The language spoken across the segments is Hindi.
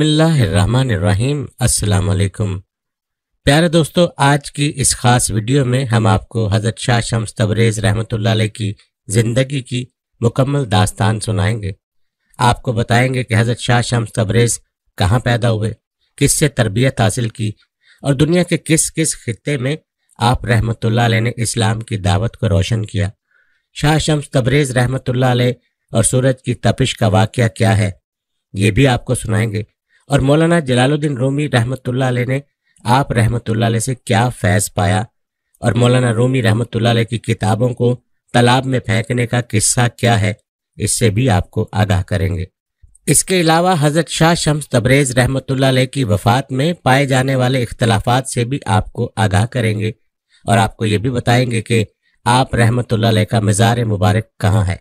अस्सलाम वालेकुम प्यारे दोस्तों आज की इस खास वीडियो में हम आपको हज़रत शाह शम्स तबरेज़ रहमतुल्लाह की ज़िंदगी की मुकम्मल दास्तान सुनाएंगे आपको बताएंगे कि हज़रत शाह शम्स तबरेज़ कहाँ पैदा हुए किससे तरबियत हासिल की और दुनिया के किस किस खत्े में आप रहमतुल्लाह ने इस्लाम की दावत को रोशन किया शाह शम्स तबरेज़ रहमतुल्लाह और सूरज की तपिश का वाक़ क्या है ये भी आपको सुनाएंगे और मौलाना जलालुद्दीन रोमी रहमत ने आप रहमत से क्या फैज़ पाया और मौलाना रोमी रहमत की किताबों को तालाब में फेंकने का किस्सा क्या है इससे भी आपको आगाह करेंगे इसके अलावा हज़रत शाह शम्स तबरेज़ रहमत की वफ़ात में पाए जाने वाले इख्तलाफात से भी आपको आगाह करेंगे और आपको ये भी बताएंगे कि आप रहमत का मज़ार मुबारक कहाँ है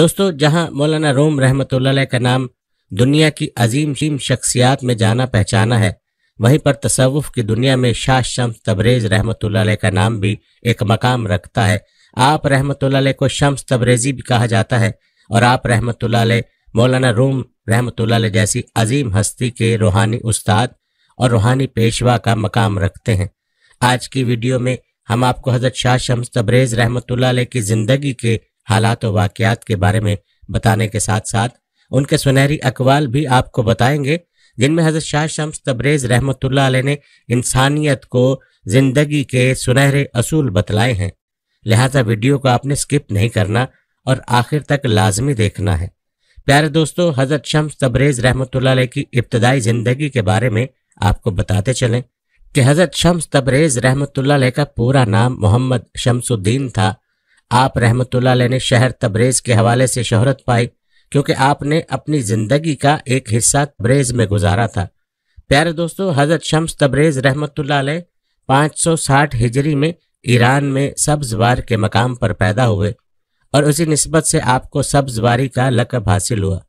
दोस्तों जहाँ मौलाना रोम रहमत का नाम दुनिया की अजीम शीम शख्सियात में जाना पहचाना है वहीं पर तसवुफ की दुनिया में शाह शम्स तबरेज रहमत का नाम भी एक मकाम रखता है आप रहमत को शम्स तबरेजी भी कहा जाता है और आप रहमत मौलाना रूम रहमत जैसी अजीम हस्ती के रूहानी उस्ताद और रूहानी पेशवा का मकाम रखते हैं आज की वीडियो में हम आपको हजरत शाह शम्स तबरेज रहमत की ज़िंदगी के हालात व वाक़ात के बारे में बताने के साथ साथ उनके सुनहरी अकवाल भी आपको बताएंगे जिनमें हजरत शाह शम्स तब्रेज़ रहमत ने इंसानियत को जिंदगी के सुनहरे असूल बतलाए हैं लिहाजा वीडियो को आपने स्किप नहीं करना और आखिर तक लाजमी देखना है प्यारे दोस्तों हजरत शम्स तब्रेज़ रहमत की इब्तदाई ज़िंदगी के बारे में आपको बताते चलें कि हजरत शम्स तब्रेज़ रहमत का पूरा नाम मोहम्मद शमसुद्दीन था आप रहमत ने शहर तब्रेज़ के हवाले से शहरत पाई क्योंकि आपने अपनी ज़िंदगी का एक हिस्सा तब्रेज में गुजारा था प्यारे दोस्तों हज़रत शम्स तब्रेज रहमत पाँच सौ साठ हिजरी में ईरान में सब्जवार के मकाम पर पैदा हुए और उसी नस्बत से आपको सब्जवारी का लकब हासिल हुआ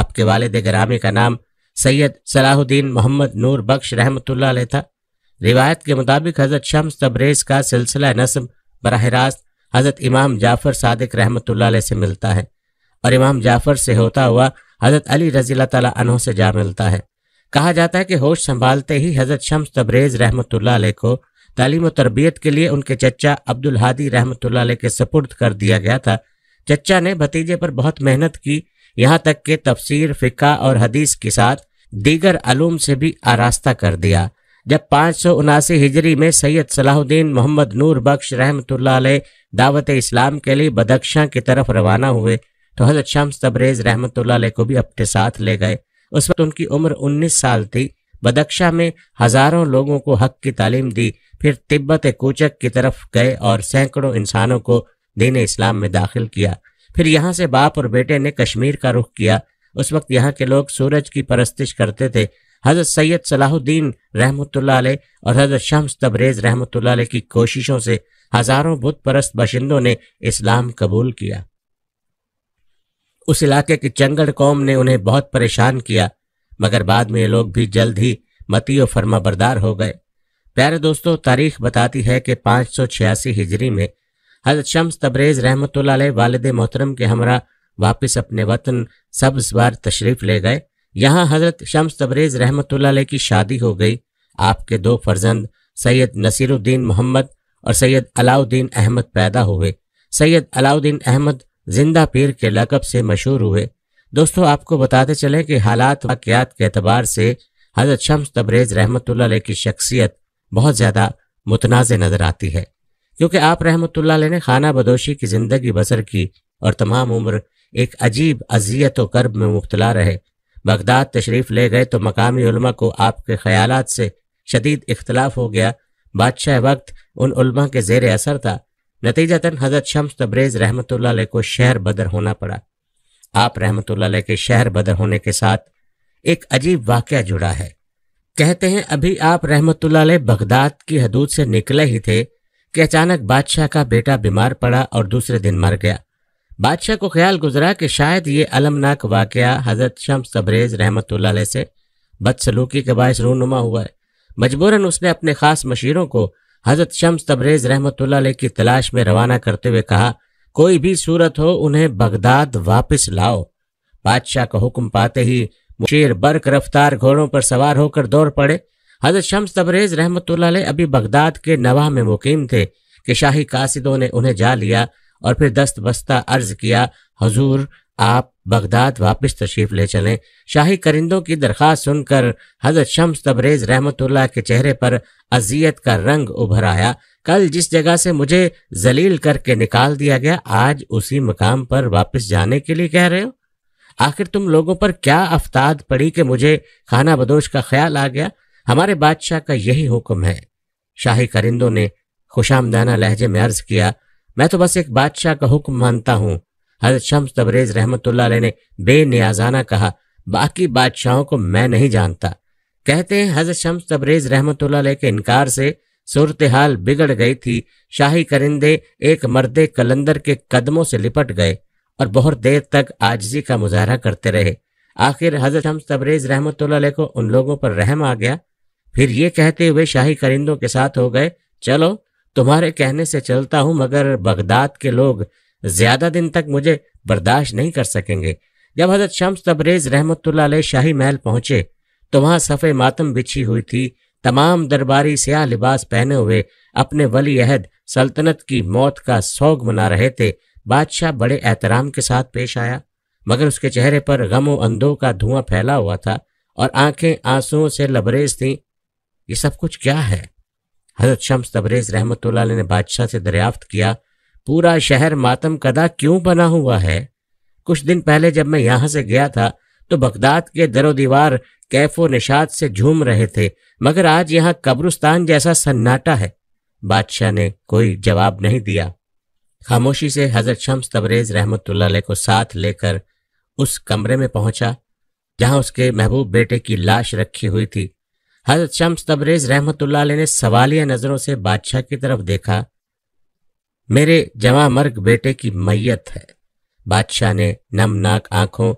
आपके वालद ग्रामी का नाम सैयद सलाहुद्दीन मोहम्मद नूर बख्श रहमत था रिवायत के मुताबिक हज़रत शम्स तब्रेज का सिलसिला नस्म बरह रास्त हज़रत इमाम जाफ़र सादिक रहमत से मिलता है और इमाम जाफर से होता हुआ हजरत अली रजील्ला तनो से जा मिलता है कहा जाता है कि होश संभालते ही हजरत शम्स तबरेज रहमत को तालीम तरबियत के लिए उनके चचा अब्दुल हादी रहमत के सपुर्द कर दिया गया था चचा ने भतीजे पर बहुत मेहनत की यहाँ तक के तफसीर फ़िका और हदीस के साथ दीगर आलूम से भी आरास्ता कर दिया जब पाँच सौ उनासी हिजरी में सैयद सलाहुद्दीन मोहम्मद नूर बख्श रहमत दावत इस्लाम के लिए बदख्शा की तरफ रवाना हुए तो हजरत शम्स तबरेज रहमत को भी अपने साथ ले गए उस वक्त उनकी उम्र 19 साल थी बदक्शा में हजारों लोगों को हक की तालीम दी फिर तिब्बत कोचक की तरफ गए और सैकड़ों इंसानों को दीन इस्लाम में दाखिल किया फिर यहाँ से बाप और बेटे ने कश्मीर का रुख किया उस वक्त यहाँ के लोग सूरज की परस्तिश करते थे हजरत सैयद सलाहुद्दीन रहमत और हजरत शम्स तबरेज रहमत की कोशिशों से हजारों बुत परस्त बशिंदों ने इस्लाम कबूल किया उस इलाके की चंगड़ कौम ने उन्हें बहुत परेशान किया मगर बाद में ये लोग भी जल्द ही मती और फर्मा बरदार हो गए प्यारे दोस्तों तारीख बताती है कि पाँच सौ छियासी हिजरी में हजरत शम्स तबरेज रहमत वालद मोहतरम के हमरा वापस अपने वतन बार तशरीफ ले गए यहाँ हजरत शम्स तबरेज रहमत की शादी हो गई आपके दो फर्जंद सैयद नसीरुद्दीन मोहम्मद और सैयद अलाउद्दीन अहमद पैदा हुए सैयद अलाउद्दीन अहमद जिंदा पीर के लकब से मशहूर हुए दोस्तों आपको बताते चलें कि हालात वाक़ात के अतबार से हज़रत शम्स तबरेज़ रहमत की शख्सियत बहुत ज़्यादा मुतनाज़ नज़र आती है क्योंकि आप रहमत ने खाना बदोशी की ज़िंदगी बसर की और तमाम उम्र एक अजीब अजियत व कर्ब में मुबतला रहे बगदाद तशरीफ़ ले गए तो मकामी उल्मा को आपके ख्याल से शदीद इख्तलाफ हो गया बादशाह वक्त उन के जेर असर था नतीजतन हजरत शम्स तब्रेज रहमत को शहर बदर होना पड़ा आप रहमत के शहर बदर होने के साथ एक अजीब वाक़ जुड़ा है कहते हैं अभी आप रहमत बगदाद की हदूद से निकले ही थे कि अचानक बादशाह का बेटा बीमार पड़ा और दूसरे दिन मर गया बादशाह को ख्याल गुजरा कि शायद ये अलमनाक वाक़ हज़रत शम्स तब्रेज रहमत से बदसलूकी के बायस रूनुमा हुआ है मजबूरन उसने अपने ख़ास मशीरों को हजरत शम्स तबरेज रहमत की तलाश में रवाना करते हुए कहा कोई भी सूरत हो उन्हें बगदाद वापस लाओ बादशाह का हुक्म पाते ही मुशीर बर्क रफ्तार घोड़ों पर सवार होकर दौड़ पड़े हजरत शम्स तबरेज रहमत अभी बगदाद के नवाह में मुकीम थे कि शाही कासिदों ने उन्हें जा लिया और फिर दस्त बस्ता अर्ज किया हजूर आप बगदाद वापस तशरीफ ले चले शाही करिंदों की दरख्वास्त सुनकर हजरत शम्स तबरेज रहमतुल्लाह के चेहरे पर अजियत का रंग उभर आया कल जिस जगह से मुझे जलील करके निकाल दिया गया आज उसी मकाम पर वापस जाने के लिए कह रहे हो आखिर तुम लोगों पर क्या अफ्ताद पड़ी कि मुझे खाना बदोश का ख्याल आ गया हमारे बादशाह का यही हुक्म है शाही करिंदों ने खुशामदाना लहजे में अर्ज किया मैं तो बस एक बादशाह का हुक्म मानता हूँ हजरत शम्स तबरेज रहमत ने बेनियाजाना कहा बाकी बादशाहों को मैं नहीं जानता कहते हैं हजरत शम्स तबरेज रहमत के इनकार से सूरत हाल बिगड़ गई थी शाही करिंदे एक मर्दे कलंदर के कदमों से लिपट गए और बहुत देर तक आजजी का मुजाहरा करते रहे आखिर हजरत हम तबरेज रहमत को उन लोगों पर रहम आ गया फिर ये कहते हुए शाही करिंदों के साथ हो गए चलो तुम्हारे कहने से चलता हूँ मगर बगदाद के लोग ज्यादा दिन तक मुझे बर्दाश्त नहीं कर सकेंगे जब हजरत शम्स तबरेज रहमत शाही महल पहुंचे तो वहां सफ़े मातम बिछी हुई थी तमाम दरबारी स्याह लिबास पहने हुए अपने वली अहद सल्तनत की मौत का सौग मना रहे थे बादशाह बड़े एहतराम के साथ पेश आया मगर उसके चेहरे पर गमो अंधों का धुआं फैला हुआ था और आंखें आंसुओं से लबरेज थीं ये सब कुछ क्या है हजरत शम्स तबरेज रहमत ने बादशाह से दरियाफ्त किया पूरा शहर मातम कदा क्यों बना हुआ है कुछ दिन पहले जब मैं यहाँ से गया था तो बगदाद के दरो दीवार कैफो निषाद से झूम रहे थे मगर आज यहाँ कब्रुस्तान जैसा सन्नाटा है बादशाह ने कोई जवाब नहीं दिया खामोशी से हजरत शम्स तबरेज रहमत को साथ लेकर उस कमरे में पहुंचा जहां उसके महबूब बेटे की लाश रखी हुई थी हजरत शम्स तबरेज रहमत ने सवालिया नजरों से बादशाह की तरफ देखा मेरे जवामर्ग बेटे की मैयत है बादशाह ने नमनाक आंखों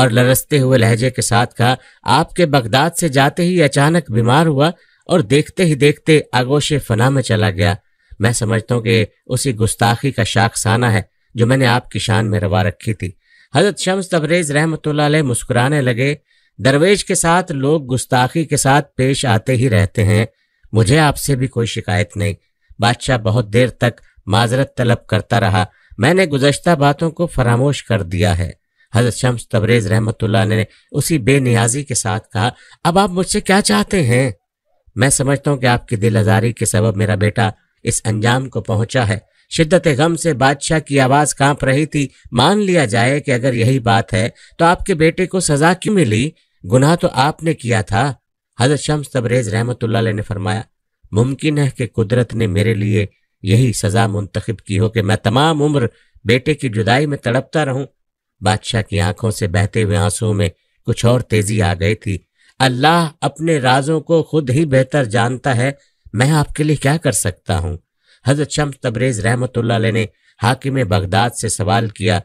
और लरसते हुए लहजे के साथ कहा आपके बगदाद से जाते ही अचानक बीमार हुआ और देखते ही देखते आगोशे फना में चला गया मैं समझता हूँ कि उसी गुस्ताखी का शाखसाना है जो मैंने आपकी शान में रवा रखी थी हजरत शम्स तबरेज रहमत मुस्कुराने लगे दरवेज के साथ लोग गुस्ताखी के साथ पेश आते ही रहते हैं मुझे आपसे भी कोई शिकायत नहीं बादशाह बहुत देर तक माजरत तलब करता रहा मैंने गुजशत बातों को फरामोश कर दिया है हजरत शम्स तबरेज रहमत ने उसी बेनियाजी के साथ कहा अब आप मुझसे क्या चाहते हैं मैं समझता हूँ कि आपकी दिल आजारी के सबब मेरा बेटा इस अंजाम को पहुंचा है शिद्दत गम से बादशाह की आवाज कांप रही थी मान लिया जाए कि अगर यही बात है तो आपके बेटे को सजा क्यों मिली गुनाह तो आपने किया था हजरत शम्स तबरेज रहमत ने फरमाया मुमकिन है कि कुदरत ने मेरे लिए यही सजा मुंतखब की हो कि मैं तमाम उम्र बेटे की जुदाई में तड़पता रहूं बादशाह की आंखों से बहते हुए आंसुओं में कुछ और तेजी आ गई थी अल्लाह अपने राजों को खुद ही बेहतर जानता है मैं आपके लिए क्या कर सकता हूँ हजरत शम्स तबरेज रहमत ने हाकिम बगदाद से सवाल किया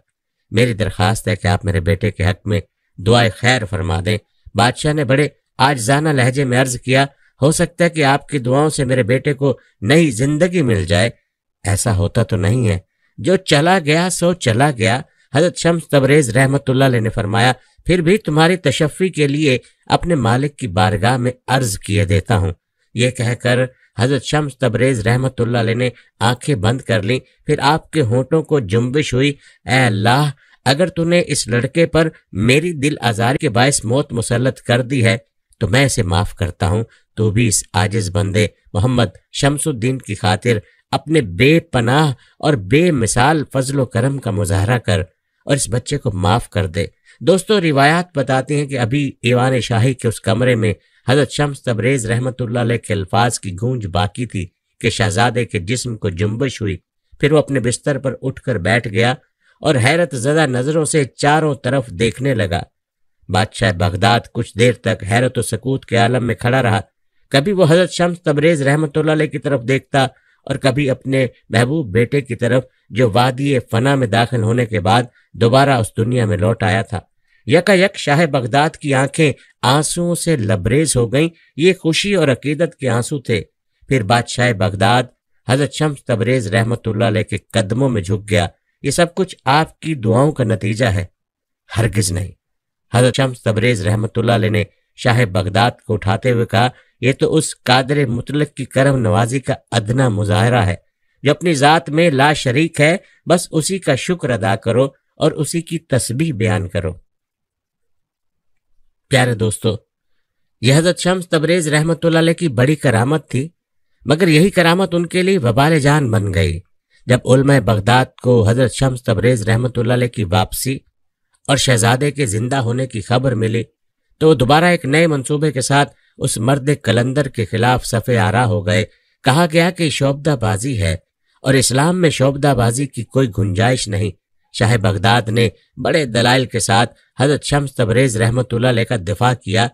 मेरी दरख्वास्त है कि आप मेरे बेटे के हक में दुआ खैर फरमा दें बादशाह ने बड़े आजाना लहजे में अर्ज किया हो सकता है कि आपकी दुआओं से मेरे बेटे को नई जिंदगी मिल जाए ऐसा होता तो नहीं है जो चला गया सो चला गया हजरत शम्स तबरेज रहमतुल्ला ने फरमाया फिर भी तुम्हारी तशफ़ी के लिए अपने मालिक की बारगाह में अर्ज किए देता हूँ ये कहकर हजरत शम्स तबरेज रहमतुल्ला ने आंखें बंद कर ली फिर आपके होठों को जुम्बिश हुई अल्लाह अगर तूने इस लड़के पर मेरी दिल आजारी के बायस मौत मुसलत कर दी है तो मैं इसे माफ़ करता हूँ तो भी इस आजिज बंदे मोहम्मद शमसुद्दीन की खातिर अपने बेपनाह और बेमिसाल फजलो करम का मुजाहरा कर और इस बच्चे को माफ़ कर दे दोस्तों रिवायात बताती हैं कि अभी ईवान शाही के उस कमरे में हज़रत शम्स तबरेज़ रहमत के अल्फाज की गूंज बाकी थी कि शहजादे के जिस्म को जुम्बश हुई फिर वो अपने बिस्तर पर उठकर बैठ गया और हैरत ज़दा नज़रों से चारों तरफ देखने लगा बादशाह बगदाद कुछ देर तक हैरत सकूत के आलम में खड़ा रहा कभी वो हज़रत शम्स तबरेज़ रहमत की तरफ देखता और कभी अपने महबूब बेटे की तरफ जो वादी फना में दाखिल होने के बाद दोबारा उस दुनिया में लौट आया था यकायक शाह बगदाद की आंखें आंसुओं से लबरेज हो गईं ये खुशी और अकीदत के आंसू थे फिर बादशाह बगदाद हजरत शम्स तबरेज रहमत के कदमों में झुक गया ये सब कुछ आपकी दुआओं का नतीजा है हरगिज नहीं हजरत शम्स तबरेज रहमत ने शाह बगदाद को उठाते हुए कहा ये तो उस कादर मुतल की करम नवाजी का अदना मुजाहरा है जो अपनी ज़ात में ला शरीक है बस उसी का शुक्र अदा करो और उसी की तस्बी बयान करो प्यारे दोस्तों यह हजरत शम्स तबरेज रहमत की बड़ी करामत थी मगर यही करामत उनके लिए वबाल जान बन गई जब उलम बगदाद को हजरत शम्स तबरेज रहमत की वापसी और शहजादे के जिंदा होने की खबर मिली तो वो दोबारा एक नए मंसूबे के साथ उस मर्द कलंदर के खिलाफ सफ़े आरा हो गए कहा गया कि शोबदाबाजी है और इस्लाम में शोबदाबाजी की कोई गुंजाइश नहीं शाह बगदाद ने बड़े दलाइल के साथ हजरत शम्स तबरेज रहमत का दिफा किया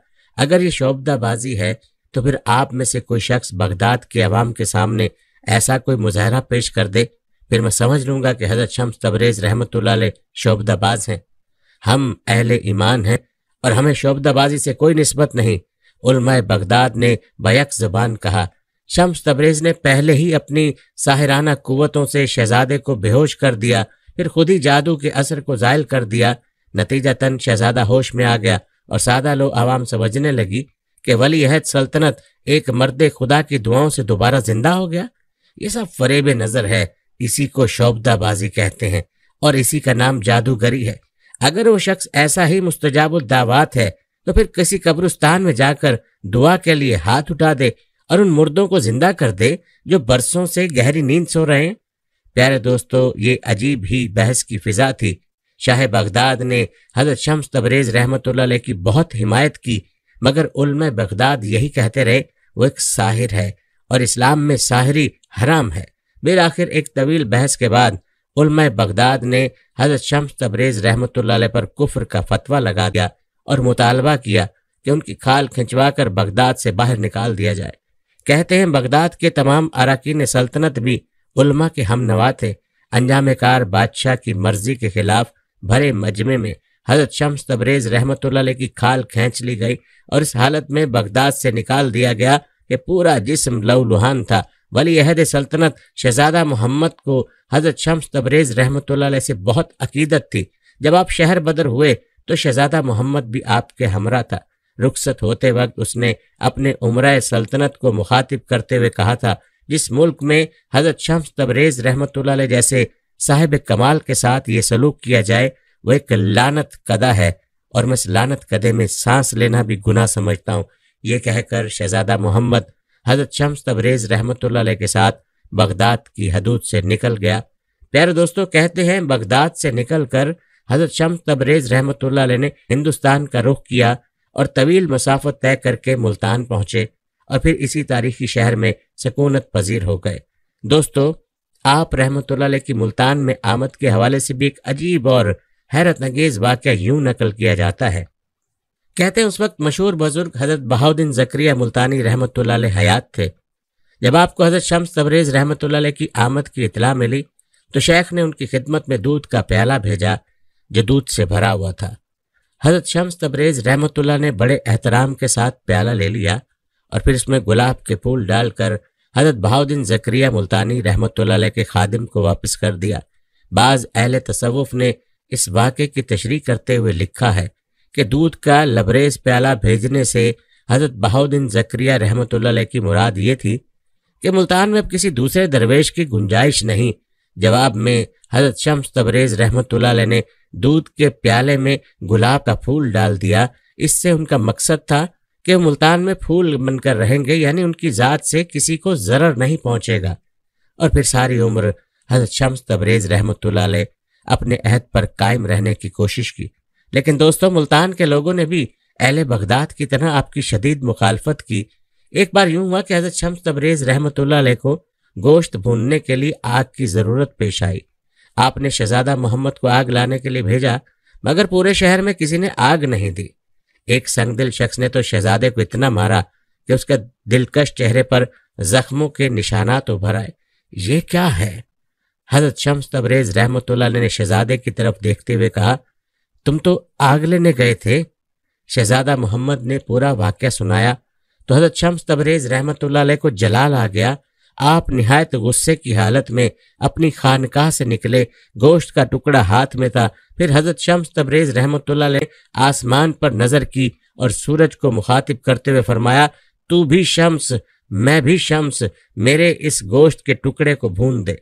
अगर ये शोबदाबाजी है तो फिर आप में से कोई शख्स बगदाद के अवाम के सामने ऐसा कोई मुजाहरा पेश कर दे फिर मैं समझ लूंगा कि हजरत शम्स तबरेज रहमत शोबदाबाज हैं हम अहल ईमान हैं और हमें शोबदाबाजी से कोई नस्बत नहीं उलमाय बगदाद ने बैक जबान कहा शम्स तबरेज ने पहले ही अपनी साहिराना कुवतों से शहजादे को बेहोश कर दिया फिर खुद ही जादू के असर को जायल कर दिया नतीजतन शहजादा होश में आ गया और सादा लो आवाम समझने लगी कि वली अहद सल्तनत एक मर्द खुदा की दुआओं से दोबारा जिंदा हो गया ये सब फरेब नज़र है इसी को शोबदाबाजी कहते हैं और इसी का नाम जादूगरी है अगर वो शख्स ऐसा ही मुस्तजाबुल दावात है तो फिर किसी कब्रिस्तान में जाकर दुआ के लिए हाथ उठा दे और उन मुर्दों को जिंदा कर दे जो बरसों से गहरी नींद सो रहे हैं प्यारे दोस्तों ये अजीब ही बहस की फिजा थी शाह बगदाद ने हजरत शम्स तबरेज रहमत की बहुत हिमायत की मगर उल्म बगदाद यही कहते रहे वो एक साहिर है और इस्लाम में साहरी हराम है बिल आखिर एक तवील बहस के बाद उलम बगदाद ने हजरत शम्स तबरेज रहमत पर कुफर का फतवा लगा दिया और मुतालबा किया कि उनकी खाल खिंचवा कर बगदाद से बाहर निकाल दिया जाए कहते हैं बगदाद के तमाम अरकान सल्तनत भी उलमा के हम नवा थे अंजाम कार बादशाह की मर्जी के खिलाफ भरे मजमे में हजरत शम्स तबरेज रहमत की खाल खींच ली गई और इस हालत में बगदाद से निकाल दिया गया कि पूरा जिस्म लुहान था वली अहद सल्तनत शहजादा मोहम्मद को हजरत शम्स तबरेज रहमत से बहुत अकीदत थी जब आप शहर बदर हुए तो शहजादा मोहम्मद भी आपके हमरा था रुखसत होते वक्त उसने अपने उम्र सल्तनत को मुखातिब करते हुए कहा था जिस मुल्क में हजरत शम्स तबरेज रहमत जैसे साहेब कमाल के साथ ये सलूक किया जाए वो एक लानत कदा है और मैं इस लानत कदे में सांस लेना भी गुना समझता हूँ ये कहकर शहजादा मोहम्मद हजरत शम्स तबरेज रहमत के साथ बगदाद की हदूद से निकल गया प्यारे दोस्तों कहते हैं बगदाद से निकल कर हजरत शम तबरेज रहमत ने हिंदुस्तान का रुख किया और तवील मसाफत तय करके मुल्तान पहुंचे और फिर इसी तारीखी शहर में सकूनत पजीर हो गए दोस्तों आप रहमत की मुल्तान में आमद के हवाले से भी एक अजीब और हैरत अंगेज वाक़ यूं नकल किया जाता है कहते हैं उस वक्त मशहूर बुजुर्ग हजरत बहाउद्दीन जक्रिया मुल्तानी रहमत हयात थे जब आपको हजरत शम्स तबरेज रहमत की आमद की इतला मिली तो शेख ने उनकी खिदमत में दूध का प्याला भेजा जो दूध से भरा हुआ था हजरत शम्स तबरेज रहमतुल्ला ने बड़े एहतराम के साथ प्याला ले लिया और फिर इसमें गुलाब के फूल डालकर हजरत बहाउद्दीन जक्रिया मुल्तानी रहमतुल्ला के खादिम को वापस कर दिया बाज़ अहल तसवुफ़ ने इस वाक़े की तशरी करते हुए लिखा है कि दूध का लबरेज प्याला भेजने से हजरत बहाउद्दीन जक्रिया रहमतुल्ला की मुराद ये थी कि मुल्तान में अब किसी दूसरे दरवेश की गुंजाइश नहीं जवाब में हजरत शम्स तबरेज रहमत ने दूध के प्याले में गुलाब का फूल डाल दिया इससे उनका मकसद था कि मुल्तान में फूल बनकर रहेंगे यानी उनकी ज़ात से किसी को ज़रर नहीं पहुंचेगा और फिर सारी उम्र हजरत शम्स तबरेज़ रहमत अपने अहद पर कायम रहने की कोशिश की लेकिन दोस्तों मुल्तान के लोगों ने भी अहले बगदाद की तरह आपकी शदीद मुखालफत की एक बार यूं हुआ कि हजरत शम्स तबरेज़ रहमत को गोश्त भूनने के लिए आग की जरूरत पेश आई आपने शहजादा मोहम्मद को आग लाने के लिए भेजा मगर पूरे शहर में किसी ने आग नहीं दी एक संगदिल शख्स ने तो शहजादे को इतना मारा कि उसके दिलकश चेहरे पर जख्मों के निशाना उभर आए ये क्या है हजरत शम्स तबरेज रहमत ने शहजादे की तरफ देखते हुए कहा तुम तो आग लेने गए थे शहजादा मोहम्मद ने पूरा वाक्य सुनाया तो हजरत शम्स तबरेज रहमत को जलाल आ गया आप निहायत गुस्से की हालत में अपनी खानकाह से निकले गोश्त का टुकड़ा हाथ में था फिर हजरत शम्स तबरेज रहमत ने आसमान पर नजर की और सूरज को मुखातिब करते हुए फरमाया तू भी शम्स मैं भी शम्स मेरे इस गोश्त के टुकड़े को भून दे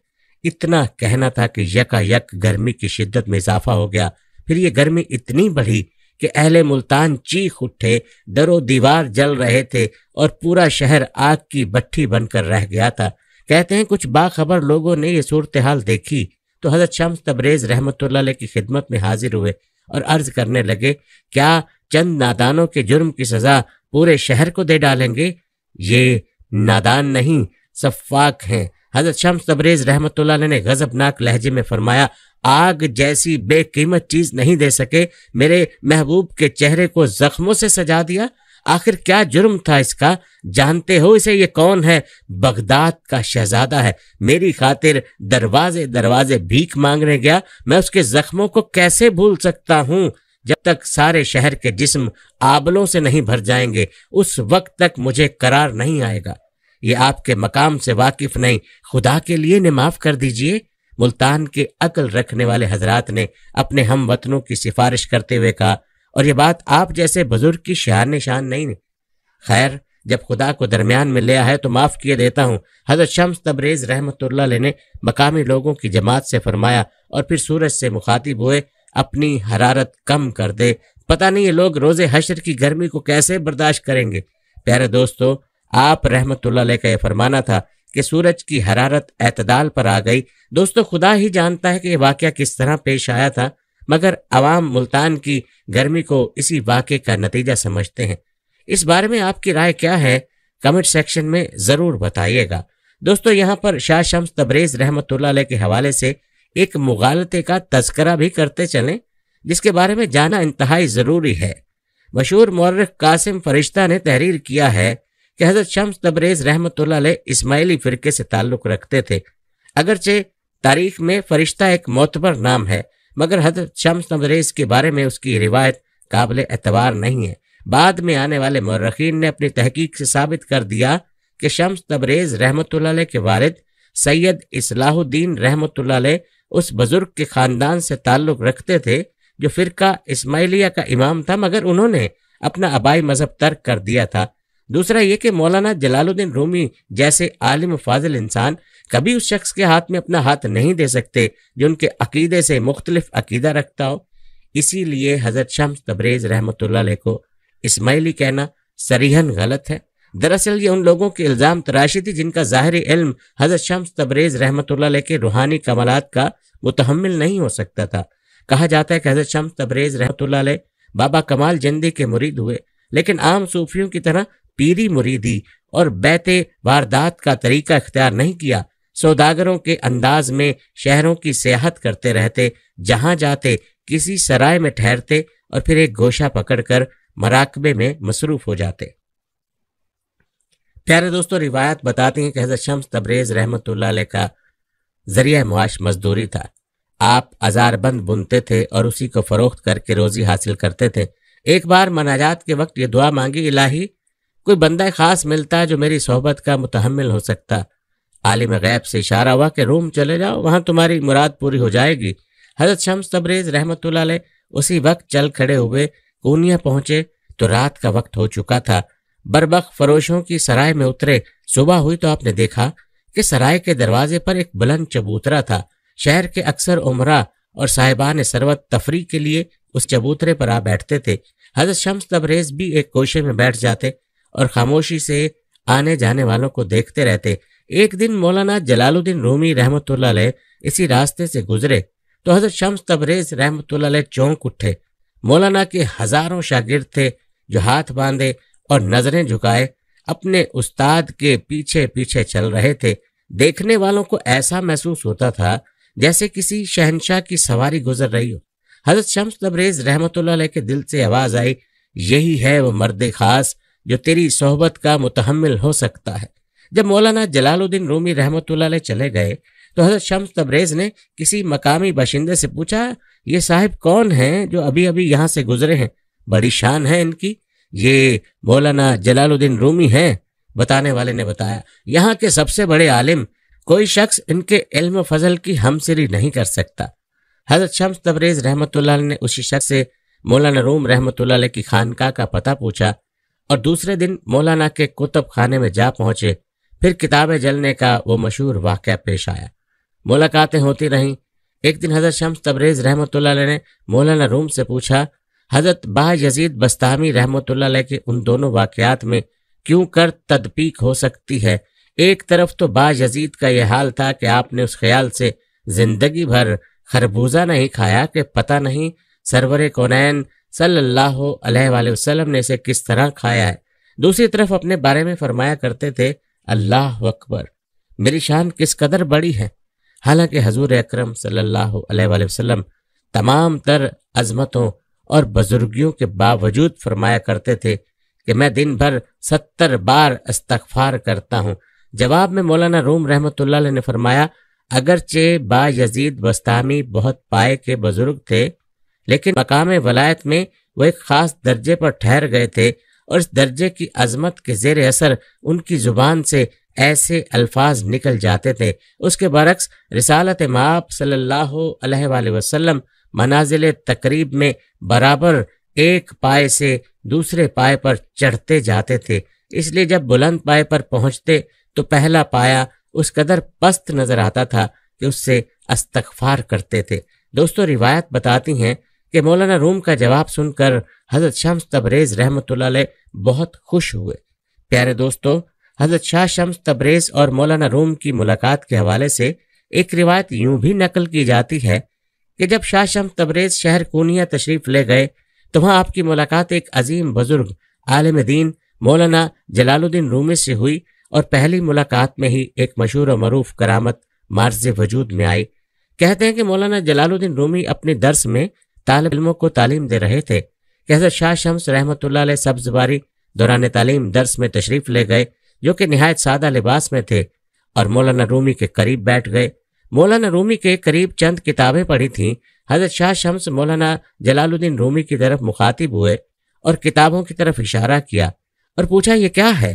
इतना कहना था कि यकायक गर्मी की शिद्दत में इजाफा हो गया फिर ये गर्मी इतनी बढ़ी कि अहले मुल्तान चीख उठे दरो दीवार जल रहे थे और पूरा शहर आग की भट्टी बनकर रह गया था कहते हैं कुछ बाखबर लोगों ने यह सूरत हाल देखी तो हज़रत शम्स तबरेज़ रहमत की खिदमत में हाजिर हुए और अर्ज करने लगे क्या चंद नादानों के जुर्म की सज़ा पूरे शहर को दे डालेंगे ये नादान नहीं सफाक हैं हजरत शम्स तबरेज रहमत ने गजबनाक लहजे में फरमाया आग जैसी बेकीमत चीज नहीं दे सके मेरे महबूब के चेहरे को जख्मों से सजा दिया आखिर क्या जुर्म था इसका जानते हो इसे ये कौन है बगदाद का शहजादा है मेरी खातिर दरवाजे दरवाजे भीख मांगने गया मैं उसके जख्मों को कैसे भूल सकता हूँ जब तक सारे शहर के जिस्म आबलों से नहीं भर जाएंगे उस वक्त तक मुझे करार नहीं आएगा ये आपके मकाम से वाकिफ नहीं खुदा के लिए ने माफ कर दीजिए मुल्तान के अकल रखने वाले हजरात ने अपने हम वतनों की सिफारिश करते हुए कहा और ये बात आप जैसे बुजुर्ग की शान निशान नहीं खैर जब खुदा को दरमियान में लिया है तो माफ़ किए देता हूँ हज़रत शम्स तबरेज़ रहमत ने मकामी लोगों की जमात से फरमाया और फिर सूरज से मुखातिब हुए अपनी हरारत कम कर दे पता नहीं ये लोग रोज़े हशर की गर्मी को कैसे बर्दाश्त करेंगे प्यारे दोस्तों आप रहमत का यह फरमाना था कि सूरज की हरारत एतदाल पर आ गई दोस्तों खुदा ही जानता है कि यह वाक्य किस तरह पेश आया था मगर अवाम मुल्तान की गर्मी को इसी वाक्य का नतीजा समझते हैं इस बारे में आपकी राय क्या है कमेंट सेक्शन में ज़रूर बताइएगा दोस्तों यहाँ पर शाह शम्स तबरेज़ रहमत के हवाले से एक मुगालते का तस्करा भी करते चलें जिसके बारे में जाना इंतहाई ज़रूरी है मशहूर मौर्रख कासिम फरिश्ता ने तहरीर किया है कि हजरत शम्स तबरेज रहमत इस्माइली फिरके से ताल्लुक़ रखते थे अगरचे तारीख में फरिश्ता एक मोतबर नाम है मगर हजरत शम्स तबरेज के बारे में उसकी रिवायत काबिल एतबार नहीं है बाद में आने वाले मर्रखीन ने अपनी तहकीक से साबित कर दिया कि शम्स तबरेज रहमत के वालद सैयद इसलाहुद्दीन रहमत उस बुजुर्ग के ख़ानदान से ताल्लुक़ रखते थे जो फ़िरका इस्माइलिया का इमाम था मगर उन्होंने अपना आबाई मज़हब तर्क कर दिया था दूसरा ये कि मौलाना जलालुद्दीन रूमी जैसे आलिम फाजिल इंसान कभी उस शख्स के हाथ में अपना हाथ नहीं दे सकते जो उनके अकीदे से मुख्तलिफ अकीदा रखता हो इसीलिए हज़रत शम्स तबरेज़ रहमत को इस्माइली कहना सरीहन गलत है दरअसल ये उन लोगों के इल्ज़ाम तराशी थी जिनका ज़ाहिर इल्म हज़रत शम्स तबरेज़ रहमत के रूहानी कमालत का मुतहमल नहीं हो सकता था कहा जाता है कि हज़रत शम्स तबरेज़ रहमत बाबा कमाल जिंदी के मुरीद हुए लेकिन आम सूफियों की तरह पीरी मुरीदी और बैते वारदात का तरीका इख्तियार नहीं किया सौदागरों के अंदाज में शहरों की सियाहत करते रहते जहां जाते किसी सराय में ठहरते और फिर एक गोशा पकड़कर मराकबे में मसरूफ हो जाते प्यारे दोस्तों रिवायत बताते हैं कि हजरत शम्स तबरेज रहमत का जरिया मुआश मजदूरी था आप अजारबंद बुनते थे और उसी को फरोख्त करके रोजी हासिल करते थे एक बार मनाजात के वक्त ये दुआ मांगी इलाही कोई बंदा खास मिलता जो मेरी सोहबत का मुतहमल हो सकता आलिम गैब से इशारा हुआ कि रूम चले जाओ वहाँ तुम्हारी मुराद पूरी हो जाएगी हजरत शम्स तबरेज रहमत उसी वक्त चल खड़े हुए कोनिया पहुंचे तो रात का वक्त हो चुका था बरबक फरोशों की सराय में उतरे सुबह हुई तो आपने देखा कि सराय के दरवाजे पर एक बुलंद चबूतरा था शहर के अक्सर उमरा और साहिबान सरवत तफरी के लिए उस चबूतरे पर आ बैठते थे हजरत शम्स तबरेज भी एक कोशे में बैठ जाते और खामोशी से आने जाने वालों को देखते रहते एक दिन मौलाना जलालुद्दीन रूमी रहमत इसी रास्ते से गुजरे तो हजरत शम्स तबरेज रहमत चौंक उठे मौलाना के हजारों शागिर्द थे जो हाथ बांधे और नजरें झुकाए अपने उस्ताद के पीछे पीछे चल रहे थे देखने वालों को ऐसा महसूस होता था जैसे किसी शहनशाह की सवारी गुजर रही हो हजरत शम्स तबरेज रहमत के दिल से आवाज आई यही है वो मर्द खास जो तेरी सोहबत का मुतहमल हो सकता है जब मौलाना जलालुद्दीन रूमी रहमत चले गए तो हजरत शम्स तबरेज ने किसी मकामी बाशिंदे से पूछा ये साहिब कौन हैं जो अभी अभी यहाँ से गुजरे हैं बड़ी शान है इनकी ये मौलाना जलालुद्दीन रूमी हैं बताने वाले ने बताया यहाँ के सबसे बड़े आलिम कोई शख्स इनके इल्म फजल की हमसरी नहीं कर सकता हजरत शम्स तबरेज रहमत ने उसी शख्स से मौलाना रूम रहमत की खानका का पता पूछा और दूसरे दिन मौलाना के कुतुब खाने में जा पहुंचे फिर किताबें जलने का वो मशहूर वाक़ पेश आया मुलाकातें होती रहीं एक दिन हज़रत शम्स तबरेज़ रहमत ने मौलाना रूम से पूछा हज़रत बाह यजीद बस्तामी रहमत के उन दोनों वाक़ात में क्यों कर तदपीक हो सकती है एक तरफ तो बा यजीद का यह हाल था कि आपने उस ख्याल से जिंदगी भर खरबूजा नहीं खाया कि पता नहीं सरवर कौनैन सल्लल्लाहु अलैहि वसल्लम ने इसे किस तरह खाया है दूसरी तरफ अपने बारे में फरमाया करते थे अल्लाह अकबर मेरी शान किस कदर बड़ी है हालांकि हजूर अक्रम सल्लाम तमाम तर अजमतों और बुजुर्गियों के बावजूद फरमाया करते थे कि मैं दिन भर सत्तर बार इस्तफार करता हूँ जवाब में मौलाना रूम रहमत ने फरमाया अगरचे बा यजीद बस्तामी बहुत पाए के बुजुर्ग थे लेकिन मकाम वलायत में वो एक ख़ास दर्जे पर ठहर गए थे और इस दर्जे की अजमत के जेर असर उनकी ज़ुबान से ऐसे अल्फाज निकल जाते थे उसके बरक्स रिसालत माप सल्लाम मनाजिल तकरीब में बराबर एक पाए से दूसरे पाए पर चढ़ते जाते थे इसलिए जब बुलंद पाए पर पहुंचते तो पहला पाया उस कदर पस्त नजर आता था कि उससे अस्तगफार करते थे दोस्तों रिवायत बताती हैं कि मौलाना रूम का जवाब सुनकर हजरत शम्स तबरेज रहमत बहुत खुश हुए प्यारे दोस्तों हजरत शाह शम्स तबरेज और मौलाना रूम की मुलाकात के हवाले से एक रिवायत यूं भी नकल की जाती है कि जब शाह शम्स तबरेज शहर कोनिया तशरीफ ले गए तो वहां आपकी मुलाकात एक अजीम बुजुर्ग आलम दीन मौलाना जलालुद्दीन रूमी से हुई और पहली मुलाकात में ही एक मशहूर और मरूफ करामत मार्ज वजूद में आई कहते हैं कि मौलाना जलालुद्दीन रूमी अपने दर्स में तालब इलमों को तालीम दे रहे थे कैसे शाह शम्स रहमत सब्जबारी दौरान तालीम दर्स में तशरीफ ले गए जो कि नहायत सादा लिबास में थे और मौलाना रूमी के करीब बैठ गए मौलाना रूमी के करीब चंद किताबें पढ़ी थीं हजरत शाह शम्स मौलाना जलालुद्दीन रूमी की तरफ मुखातिब हुए और किताबों की तरफ इशारा किया और पूछा ये क्या है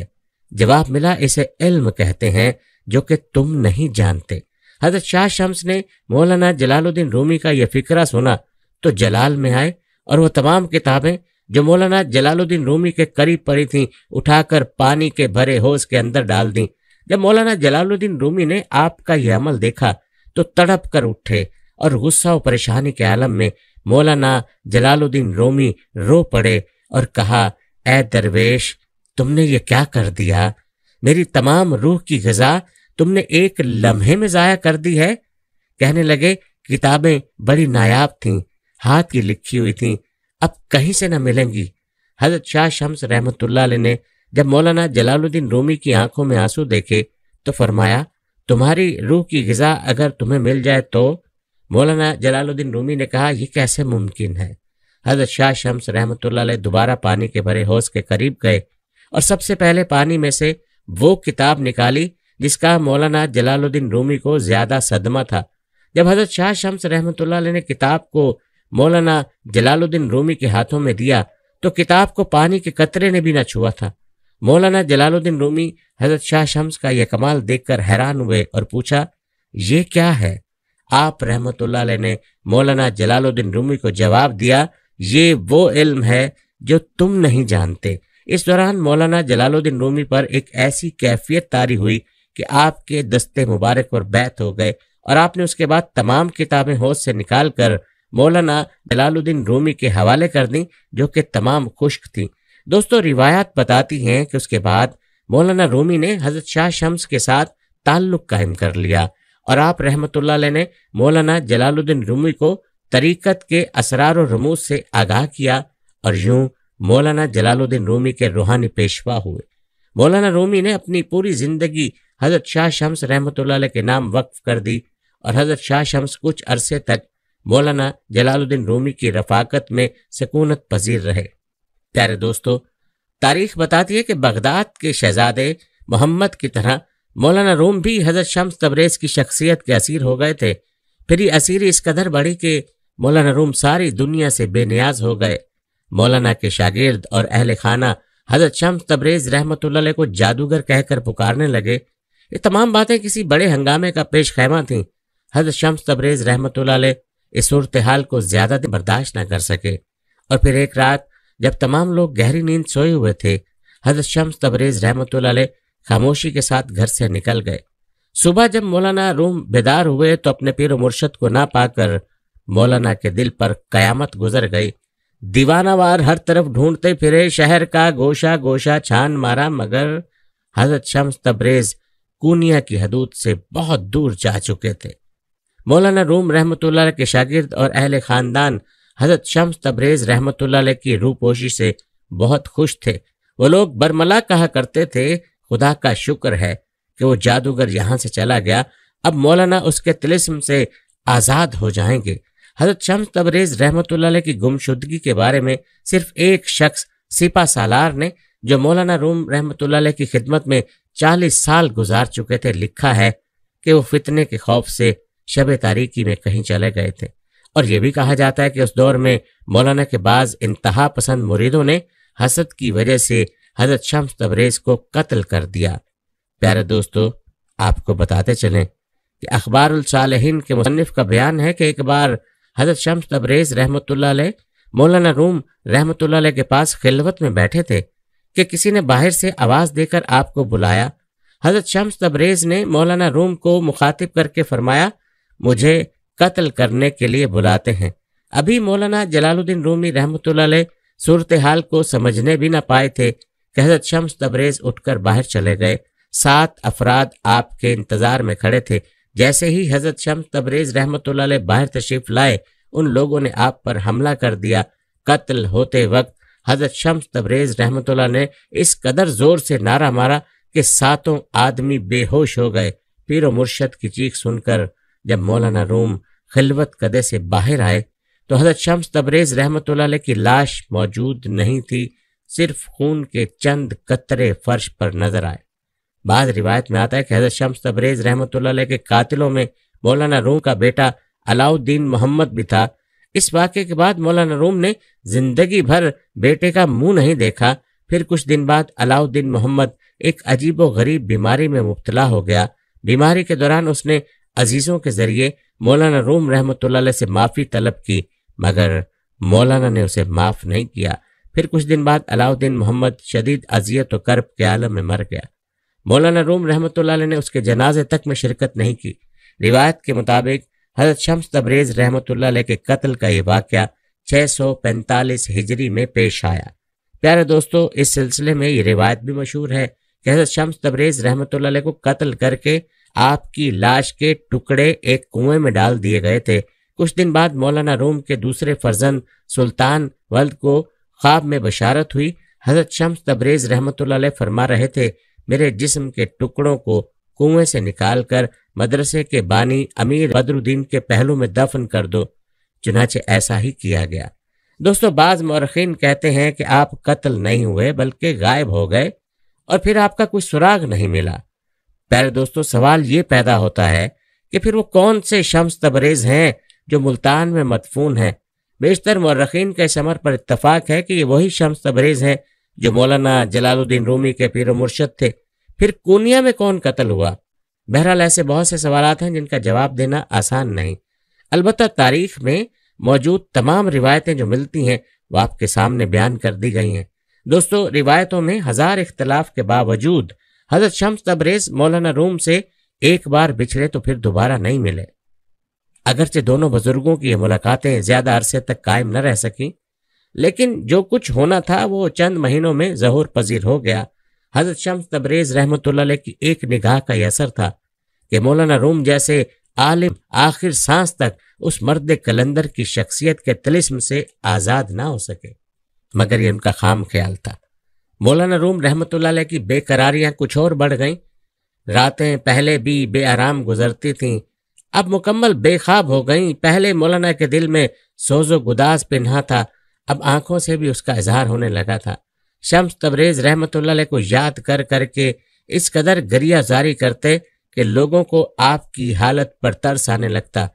जवाब मिला इसे इल्म कहते हैं जो कि तुम नहीं जानते हजरत शाह शम्स ने मौलाना जलालुद्दीन रूमी का यह फिक्रा सुना तो जलाल में आए और वह तमाम किताबें जो मौलाना जलालुद्दीन रूमी के करीब पड़ी थी उठाकर पानी के भरे होश के अंदर डाल दी जब मौलाना जलालुद्दीन रूमी ने आपका यह अमल देखा तो तड़प कर उठे और गुस्सा और परेशानी के आलम में मौलाना जलालुद्दीन रोमी रो पड़े और कहा ए दरवेश तुमने ये क्या कर दिया मेरी तमाम रूह की गजा तुमने एक लम्हे में ज़ाया कर दी है कहने लगे किताबें बड़ी नायाब थीं हाथ की लिखी हुई थी अब कहीं से न मिलेंगी हजरत शाह शम्स रहमत ने जब मौलाना जलालुद्दीन रूमी की आंखों में आंसू देखे तो फरमाया तुम्हारी रूह की गजा अगर तुम्हें मिल जाए तो मौलाना जलालुद्दीन रूमी ने कहा यह कैसे मुमकिन है हजरत शाह शम्स रहमत दोबारा पानी के भरे होश के करीब गए और सबसे पहले पानी में से वो किताब निकाली जिसका मौलाना जलालुद्दीन रूमी को ज्यादा सदमा था जब हजरत शाह शम्स रहमत ने किताब को मौलाना जलालुद्दीन रूमी के हाथों में दिया तो किताब को पानी के कतरे ने भी ना छुआ था मौलाना जलालुद्दीन रूमी हजरत शाह शम्स का यह कमाल देखकर हैरान हुए और पूछा ये क्या है आप रहमत ने मौलाना जलालुद्दीन रूमी को जवाब दिया ये वो इल्म है जो तुम नहीं जानते इस दौरान मौलाना जलालुद्दीन रूमी पर एक ऐसी कैफियत तारी हुई कि आपके दस्ते मुबारक पर बैत हो गए और आपने उसके बाद तमाम किताबें होश से निकाल कर मौलाना जलालुद्दीन रूमी के हवाले कर दी जो कि तमाम खुश्क थी दोस्तों रिवायत बताती हैं कि उसके बाद मौलाना रूमी ने हजरत शाह शम्स के साथ ताल्लुक कायम कर लिया और आप रहमत ने मौलाना जलालुद्दीन रूमी को तरीकत के असरार और रमूज से आगाह किया और यूं मौलाना जलालुद्दीन रूमी के रूहानी पेशवा हुए मौलाना रूमी ने अपनी पूरी जिंदगी हजरत शाह शम्स रहमत के नाम वक्फ कर दी और हजरत शाह शम्स कुछ अरसे तक मौलाना जलालुद्दीन रूमी की रफाकत में सकूनत पजीर रहे प्यारे दोस्तों तारीख बताती है कि बगदाद के शहजादे मोहम्मद की तरह मौलाना रूम भी हजरत शम्स तबरेज की शख्सियत के असीर हो गए थे फिर ये असीरी इस कदर बढ़ी कि मौलाना रूम सारी दुनिया से बेनियाज हो गए मौलाना के शागिर्द और अहल खाना हजरत शम्स तबरेज रहमत को जादूगर कहकर पुकारने लगे ये तमाम बातें किसी बड़े हंगामे का पेश खैमा थी हजरत शम्स तबरेज रहमत इस सूरत हाल को ज्यादा दिन बर्दाश्त न कर सके और फिर एक रात जब तमाम लोग गहरी नींद सोए हुए थे हजरत शम्स तबरेज रहमत खामोशी के साथ घर से निकल गए सुबह जब मौलाना रूम बेदार हुए तो अपने पीर मुर्शद को ना पाकर मौलाना के दिल पर कयामत गुजर गई दीवानावार हर तरफ ढूंढते फिरे शहर का गोशा गोशा छान मारा मगर हजरत शम्स तबरेज कूनिया की हदूद से बहुत दूर जा चुके थे मौलाना रूम रहमतुल्लाह के शागिर्द और अहल ख़ानदान हज़रत शम्स तब्रेज रहमतुल्लाह की रूपोशी से बहुत खुश थे वो लोग बरमला कहा करते थे खुदा का शुक्र है कि वो जादूगर यहाँ से चला गया अब मौलाना उसके तिलिस्म से आज़ाद हो जाएंगे हजरत शम्स तब्रेज रहमतुल्लाह की गुमशुदगी के बारे में सिर्फ एक शख्स सिपा सालार ने जो मौलाना रूम रहमतुल्लाह की खिदमत में चालीस साल गुजार चुके थे लिखा है कि वो फितने के खौफ से शब तारीकी में कहीं चले गए थे और यह भी कहा जाता है कि उस दौर में मौलाना के बाद इंतहा पसंद मुरीदों ने हसद की वजह से हजरत शम्स तबरेज को कत्ल कर दिया प्यारे दोस्तों आपको बताते चलें कि अखबारसालहन के मुसनफ़ का बयान है कि एक बार हजरत शम्स तबरेज रहमत मौलाना रूम रहमत के पास खिलवत में बैठे थे कि किसी ने बाहर से आवाज़ देकर आपको बुलाया हजरत शम्स तबरेज ने मौलाना रूम को मुखातिब करके फरमाया मुझे कत्ल करने के लिए बुलाते हैं अभी मौलाना जलालुद्दीन रूमी रहमत सूरत हाल को समझने भी ना पाए थे कि हजरत शम्स तबरेज उठकर बाहर चले गए सात अफराद आपके इंतजार में खड़े थे जैसे ही हजरत शम्स तबरेज रहमत बाहर तशरीफ लाए उन लोगों ने आप पर हमला कर दिया कत्ल होते वक्त हजरत शम्स तबरेज रहमत ने इस कदर जोर से नारा मारा कि सातों आदमी बेहोश हो गए पीर मुर्शद की चीख सुनकर जब मौलाना रूम खिलवत कदे से बाहर आए तो हजरत शम्स तबरेज रहमत की लाश मौजूद नहीं थी सिर्फ खून के चंद कतरे फर्श पर नजर आए बाद रिवायत में आता है कि हजरत शम्स तबरेज रहमत के कातिलों में मौलाना रूम का बेटा अलाउद्दीन मोहम्मद भी था इस वाक्य के बाद मौलाना रूम ने जिंदगी भर बेटे का मुंह नहीं देखा फिर कुछ दिन बाद अलाउद्दीन मोहम्मद एक अजीब गरीब बीमारी में मुबतला हो गया बीमारी के दौरान उसने अजीज़ों के ज़रिए मौलाना रूम रहमत से माफ़ी तलब की मगर मौलाना ने उसे माफ़ नहीं किया फिर कुछ दिन बाद अलाउद्दीन मोहम्मद शदीद अजियत और कर्ब के आलम में मर गया मौलाना रूम रहमत ने उसके जनाजे तक में शिरकत नहीं की रिवायत के मुताबिक हजरत शम्स तबरेज़ रहमत के कत्ल का ये वाक़ छः सौ पैंतालीस हिजरी में पेश आया प्यारे दोस्तों इस सिलसिले में ये रिवायत भी मशहूर है कि हजरत शम्स तबरेज़ रहमत को कत्ल करके आपकी लाश के टुकड़े एक कुएं में डाल दिए गए थे कुछ दिन बाद मौलाना रोम के दूसरे फर्जन सुल्तान वल्द को ख्वाब में बशारत हुई हजरत शम्स तबरेज रहमत फरमा रहे थे मेरे जिस्म के टुकड़ों को कुएं से निकाल कर मदरसे के बानी अमीर बदरुद्दीन के पहलू में दफन कर दो चुनाचे ऐसा ही किया गया दोस्तों बाज मौरखीन कहते हैं कि आप कत्ल नहीं हुए बल्कि गायब हो गए और फिर आपका कोई सुराग नहीं मिला प्यारे दोस्तों सवाल ये पैदा होता है कि फिर वो कौन से शम्स तबरेज हैं जो मुल्तान में मदफून हैं बेशतर मर्रखीन के समर पर इतफाक है कि ये वही शम्स तबरेज हैं जो मौलाना जलालुद्दीन रूमी के पीर मुर्शद थे फिर कोनिया में कौन कत्ल हुआ बहरहाल ऐसे बहुत से सवाल हैं जिनका जवाब देना आसान नहीं अलबत् तारीख में मौजूद तमाम रिवायतें जो मिलती हैं वो आपके सामने बयान कर दी गई हैं दोस्तों रिवायतों में हज़ार इख्तलाफ के बावजूद हजरत शम्स तबरेज मौलाना रूम से एक बार बिछड़े तो फिर दोबारा नहीं मिले अगरचे दोनों बुजुर्गों की ये मुलाकातें ज्यादा अरसे तक कायम न रह सकी लेकिन जो कुछ होना था वो चंद महीनों में जहूर पजीर हो गया हजरत शम्स तबरेज रहमत की एक निगाह का असर था कि मौलाना रूम जैसे आलिम आखिर सांस तक उस मर्द कलंदर की शख्सियत के तलिस्म से आज़ाद ना हो सके मगर ये उनका खाम ख्याल था मौलाना रूम रहमतुल्लाह की बेकरारियां कुछ और बढ़ गईं रातें पहले भी बे आराम गुजरती थीं अब मुकम्मल बेखाब हो गईं पहले मौलाना के दिल में सोजो गुदास पिन्हा था अब आंखों से भी उसका इजहार होने लगा था शम्स तबरेज रहमतुल्लाह को याद कर करके इस कदर गरिया जारी करते कि लोगों को आपकी हालत पर तरस आने लगता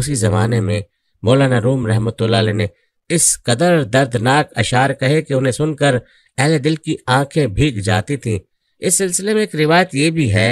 उसी जमाने में मौलाना रूम रहमतुल्लाह ने इस कदर दर्दनाक अशार कहे कि उन्हें सुनकर अहल दिल की आंखें भीग जाती थीं इस सिलसिले में एक रिवायत ये भी है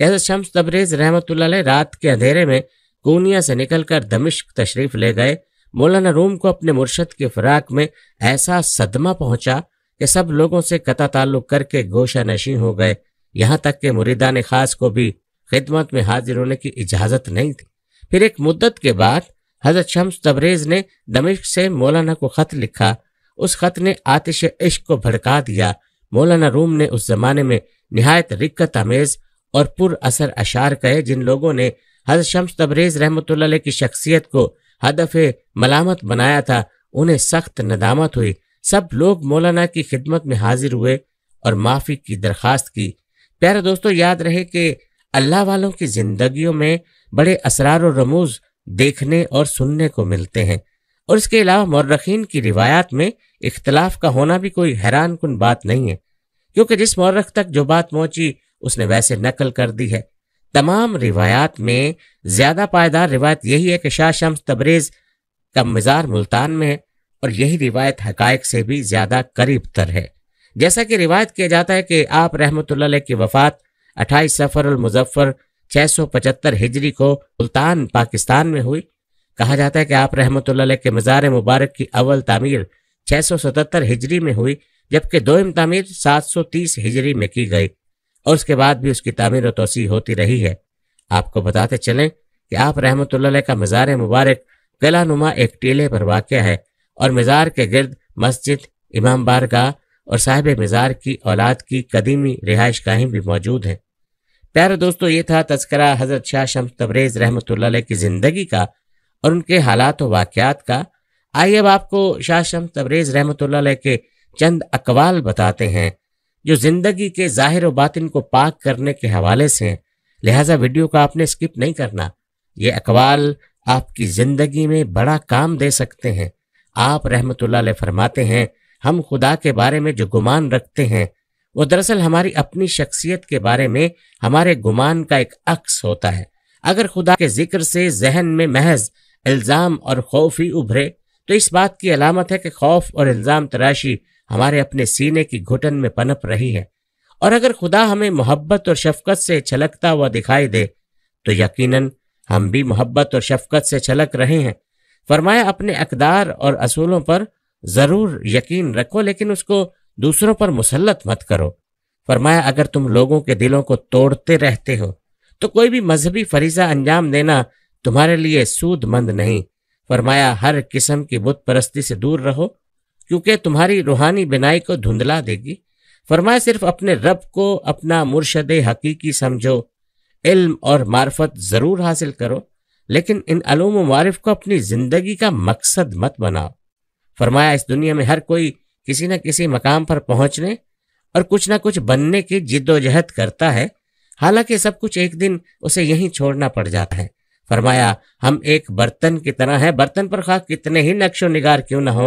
जैसे शम्स तबरेज रहमत रात के अंधेरे में कोनिया से निकलकर दमिश्क तशरीफ ले गए मौलाना रूम को अपने मुर्शद के फराक में ऐसा सदमा पहुंचा कि सब लोगों से कता ताल्लुक करके गोशा नशी हो गए यहाँ तक कि मुरीदान खास को भी खिदमत में हाजिर होने की इजाज़त नहीं थी फिर एक मुद्दत के बाद हजरत शम्स तबरेज ने दमिश्क से मौलाना को खत लिखा उस खत ने आतिश इश्क को भड़का दिया मौलाना रूम ने उस जमाने में नहायत रिक्कत आमेज और पुर असर अशार कहे जिन लोगों ने हजरत शम्स तबरेज रहमत की शख्सियत को हदफ मलामत बनाया था उन्हें सख्त नदामत हुई सब लोग मौलाना की खिदमत में हाजिर हुए और माफ़ी की दरख्वास्त की प्यारे दोस्तों याद रहे कि अल्लाह वालों की जिंदगियों में बड़े असरार और रमूज देखने और सुनने को मिलते हैं और इसके अलावा मौरखीन की रिवायात में इख्तलाफ का होना भी कोई हैरान कन बात नहीं है क्योंकि जिस मौरख तक जो बात पहुंची उसने वैसे नकल कर दी है तमाम रिवायात में ज़्यादा पायदार रिवायत यही है कि शाह शम्स तबरेज़ का मज़ार मुल्तान में है और यही रिवायत हक़ से भी ज़्यादा करीब तर है जैसा कि रिवायत किया जाता है कि आप रहमत की वफ़ात अट्ठाईस सफ़र मुजफ्फ़र छः सौ पचहत्तर हिजरी को मुल्तान पाकिस्तान में हुई कहा जाता है कि आप रहमत के मज़ार मुबारक की अव्वल तामीर 677 हिजरी में हुई जबकि दोम तामीर 730 हिजरी में की गई और उसके बाद भी उसकी तामीर तोसी होती रही है आपको बताते चलें कि आप रहमत का मज़ार मुबारक गला नुमा एक टीले पर वाक़ है और मज़ार के गिरद मस्जिद इमाम बारगाह और साहिब मज़ार की औलाद की कदीमी रिहाइश गाहें भी मौजूद हैं प्यारे दोस्तों ये था तस्करा हज़रत शाह शम तबरेज़ रहमत की ज़िंदगी का और उनके हालात व वाक़ात का आइए अब आपको शाह शम तबरेज़ रहमत के चंद अकवाल बताते हैं जो ज़िंदगी के ज़ाहिर बातिन को पाक करने के हवाले से हैं लिहाजा वीडियो को आपने स्किप नहीं करना ये अकवाल आपकी ज़िंदगी में बड़ा काम दे सकते हैं आप रहमत फरमाते हैं हम खुदा के बारे में जो गुमान रखते हैं वो दरअसल हमारी अपनी शख्सियत के बारे में हमारे गुमान का एक अक्स होता है अगर खुदा के जिक्र से जहन में महज इल्ज़ाम और खौफ ही उभरे तो इस बात की अलामत है कि खौफ और इल्ज़ाम तराशी हमारे अपने सीने की घुटन में पनप रही है और अगर खुदा हमें मोहब्बत और शफकत से छलकता हुआ दिखाई दे तो यकीनन हम भी मोहब्बत और शफकत से छलक रहे हैं फरमाया अपने अकदार और असूलों पर ज़रूर यकीन रखो लेकिन उसको दूसरों पर मुसलत मत करो फरमाया अगर तुम लोगों के दिलों को तोड़ते रहते हो तो कोई भी मजहबी फरीजा अंजाम देना तुम्हारे लिए सूदमंद नहीं फरमाया हर किस्म की बुत परस्ती से दूर रहो क्योंकि तुम्हारी रूहानी बिनाई को धुंधला देगी फरमाया सिर्फ अपने रब को अपना मुर्शद हकीकी समझो इल्म और मार्फत ज़रूर हासिल करो लेकिन इन अलूम मारिफ को अपनी ज़िंदगी का मकसद मत बनाओ फरमाया इस दुनिया में हर कोई किसी न किसी मकाम पर पहुंचने और कुछ ना कुछ बनने की जिद्दोजहद करता है हालांकि सब कुछ एक दिन उसे यहीं छोड़ना पड़ जाता है फरमाया हम एक बर्तन की तरह हैं बर्तन पर खा कितने ही नक्शो निगार क्यों ना हो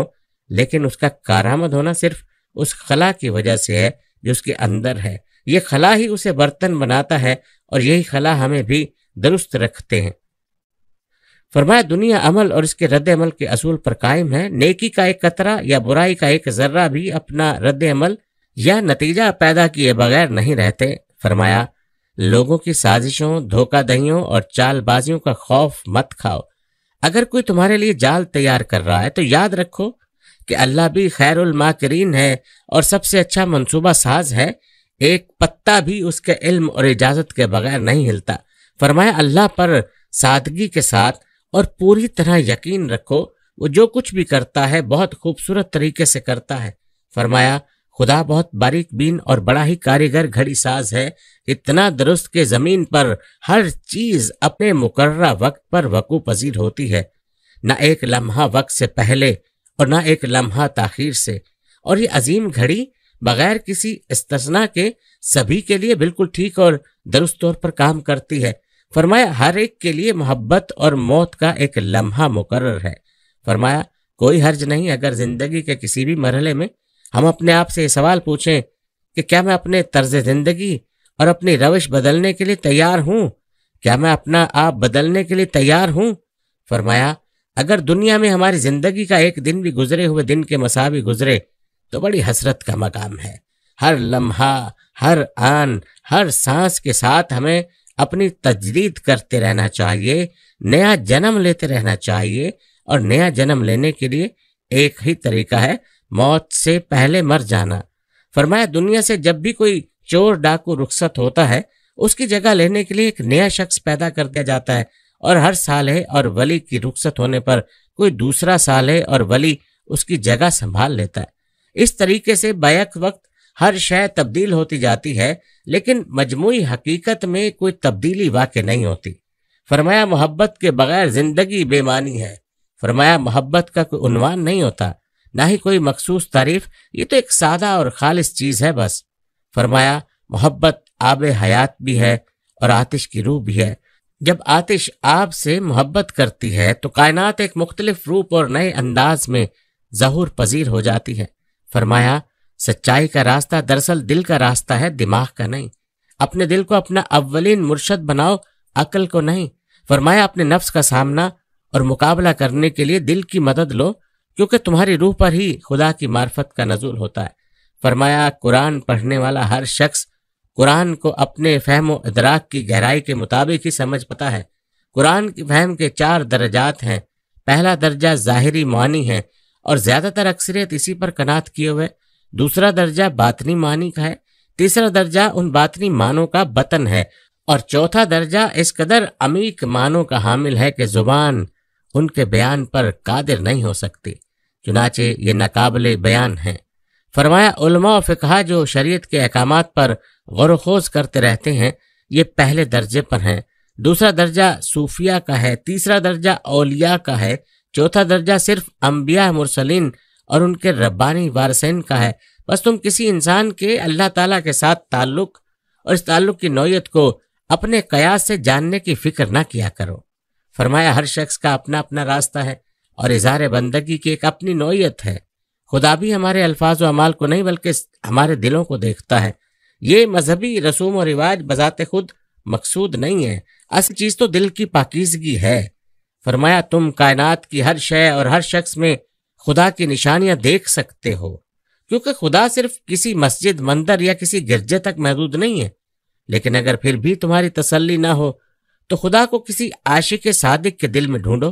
लेकिन उसका कारामद होना सिर्फ उस खला की वजह से है जो उसके अंदर है ये खला ही उसे बर्तन बनाता है और यही खला हमें भी दुरुस्त रखते हैं फरमाया दुनिया अमल और इसके रद्द अमल के असूल पर कायम है नेकी का एक कतरा या बुराई का एक जर्रा भी अपना रद्द अमल या नतीजा पैदा किए बगैर नहीं रहते फरमाया लोगों की साजिशों धोखा दहियों और चालबाजियों का खौफ मत खाओ अगर कोई तुम्हारे लिए जाल तैयार कर रहा है तो याद रखो कि अल्लाह भी खैरुल माकरीन है और सबसे अच्छा मंसूबा साज है एक पत्ता भी उसके इल्म और इजाजत के बगैर नहीं हिलता फरमाया अल्लाह पर सादगी के साथ और पूरी तरह यकीन रखो वो जो कुछ भी करता है बहुत खूबसूरत तरीके से करता है फरमाया खुदा बहुत बारीक बीन और बड़ा ही कारीगर घड़ी साज है इतना दुरुस्त के जमीन पर हर चीज अपने मुकर्रा वक्त पर वकू पजीर होती है न एक लम्हा वक्त से पहले और न एक लम्हा ताखिर से और ये अजीम घड़ी बगैर किसी इस्तना के सभी के लिए बिल्कुल ठीक और दुरुस्त तौर पर काम करती है फरमाया हर एक के लिए मोहब्बत और मौत का एक लम्हा मुकर्र है फरमाया कोई हर्ज नहीं अगर जिंदगी के किसी भी मरहले में हम अपने आप से ये सवाल पूछें कि क्या मैं अपने तर्ज जिंदगी और अपनी रविश बदलने के लिए तैयार हूँ क्या मैं अपना आप बदलने के लिए तैयार हूँ फरमाया अगर दुनिया में हमारी जिंदगी का एक दिन भी गुजरे हुए दिन के मसावी गुजरे तो बड़ी हसरत का मकाम है हर लम्हा हर आन हर सांस के साथ हमें अपनी तजदीद करते रहना चाहिए नया जन्म लेते रहना चाहिए और नया जन्म लेने के लिए एक ही तरीका है मौत से पहले मर जाना फरमाया दुनिया से जब भी कोई चोर डाकू रुखसत होता है उसकी जगह लेने के लिए एक नया शख्स पैदा कर दिया जाता है और हर साल है और वली की रुखसत होने पर कोई दूसरा साल है और वली उसकी जगह संभाल लेता है इस तरीके से बैक वक्त हर शय तब्दील होती जाती है लेकिन मजमू हकीकत में कोई तब्दीली वाक़ नहीं होती फरमाया मोहब्बत के बगैर जिंदगी बेमानी है फरमाया मोहब्बत का कोई उनवान नहीं होता ना ही कोई मखसूस तारीफ ये तो एक सादा और खालिश चीज़ है बस फरमाया मोहब्बत आब हयात भी है और आतिश की रूह भी है जब आतिश आब से मोहब्बत करती है तो कायनात एक मुख्तलिफ रूप और नए अंदाज में जहूर पजीर हो जाती है फरमाया सच्चाई का रास्ता दरअसल दिल का रास्ता है दिमाग का नहीं अपने दिल को अपना अवलिन मुर्शद बनाओ अकल को नहीं फरमाया अपने नफ्स का सामना और मुकाबला करने के लिए दिल की मदद लो क्योंकि तुम्हारी रूह पर ही खुदा की मार्फत का नजूल होता है फरमाया कुरान पढ़ने वाला हर शख्स कुरान को अपने फहम इदराक की गहराई के मुताबिक ही समझ पता है कुरान की फहम के चार दर्जात हैं पहला दर्जा ज़ाहरी मानी है और ज़्यादातर अक्सरियत इसी पर कनात किए हुए दूसरा दर्जा बातनी मानी का है तीसरा दर्जा उन बातनी मानों का बतन है और चौथा दर्जा इस कदर अमीक मानों का हामिल है कि जुबान उनके बयान पर कादिर नहीं हो सकती चुनाचे ये नाकबिल बयान हैं फरमाया फ़िकहा जो शरीयत के अहकाम पर गौरखोज करते रहते हैं ये पहले दर्जे पर हैं दूसरा दर्जा सूफिया का है तीसरा दर्जा अलिया का है चौथा दर्जा सिर्फ अम्बिया मुरसलिन और उनके रब्बानी वारसन का है बस तुम किसी इंसान के अल्लाह ताला के साथ ताल्लुक और इस ताल्लुक की नौीयत को अपने कयास से जानने की फिक्र ना किया करो फरमाया हर शख्स का अपना अपना रास्ता है और इजहार बंदगी की एक अपनी नोयत है खुदा भी हमारे अल्फाज अमाल को नहीं बल्कि हमारे दिलों को देखता है ये मजहबी रसूम और रिवाज बजाते खुद मकसूद नहीं है असल चीज़ तो दिल की पाकिजगी है फरमाया तुम कायनात की हर शय और हर शख्स में खुदा की निशानियां देख सकते हो क्योंकि खुदा सिर्फ किसी मस्जिद मंदिर या किसी गिरजे तक महदूद नहीं है लेकिन अगर फिर भी तुम्हारी तसल्ली ना हो तो खुदा को किसी आशिक सादिक के दिल में ढूंढो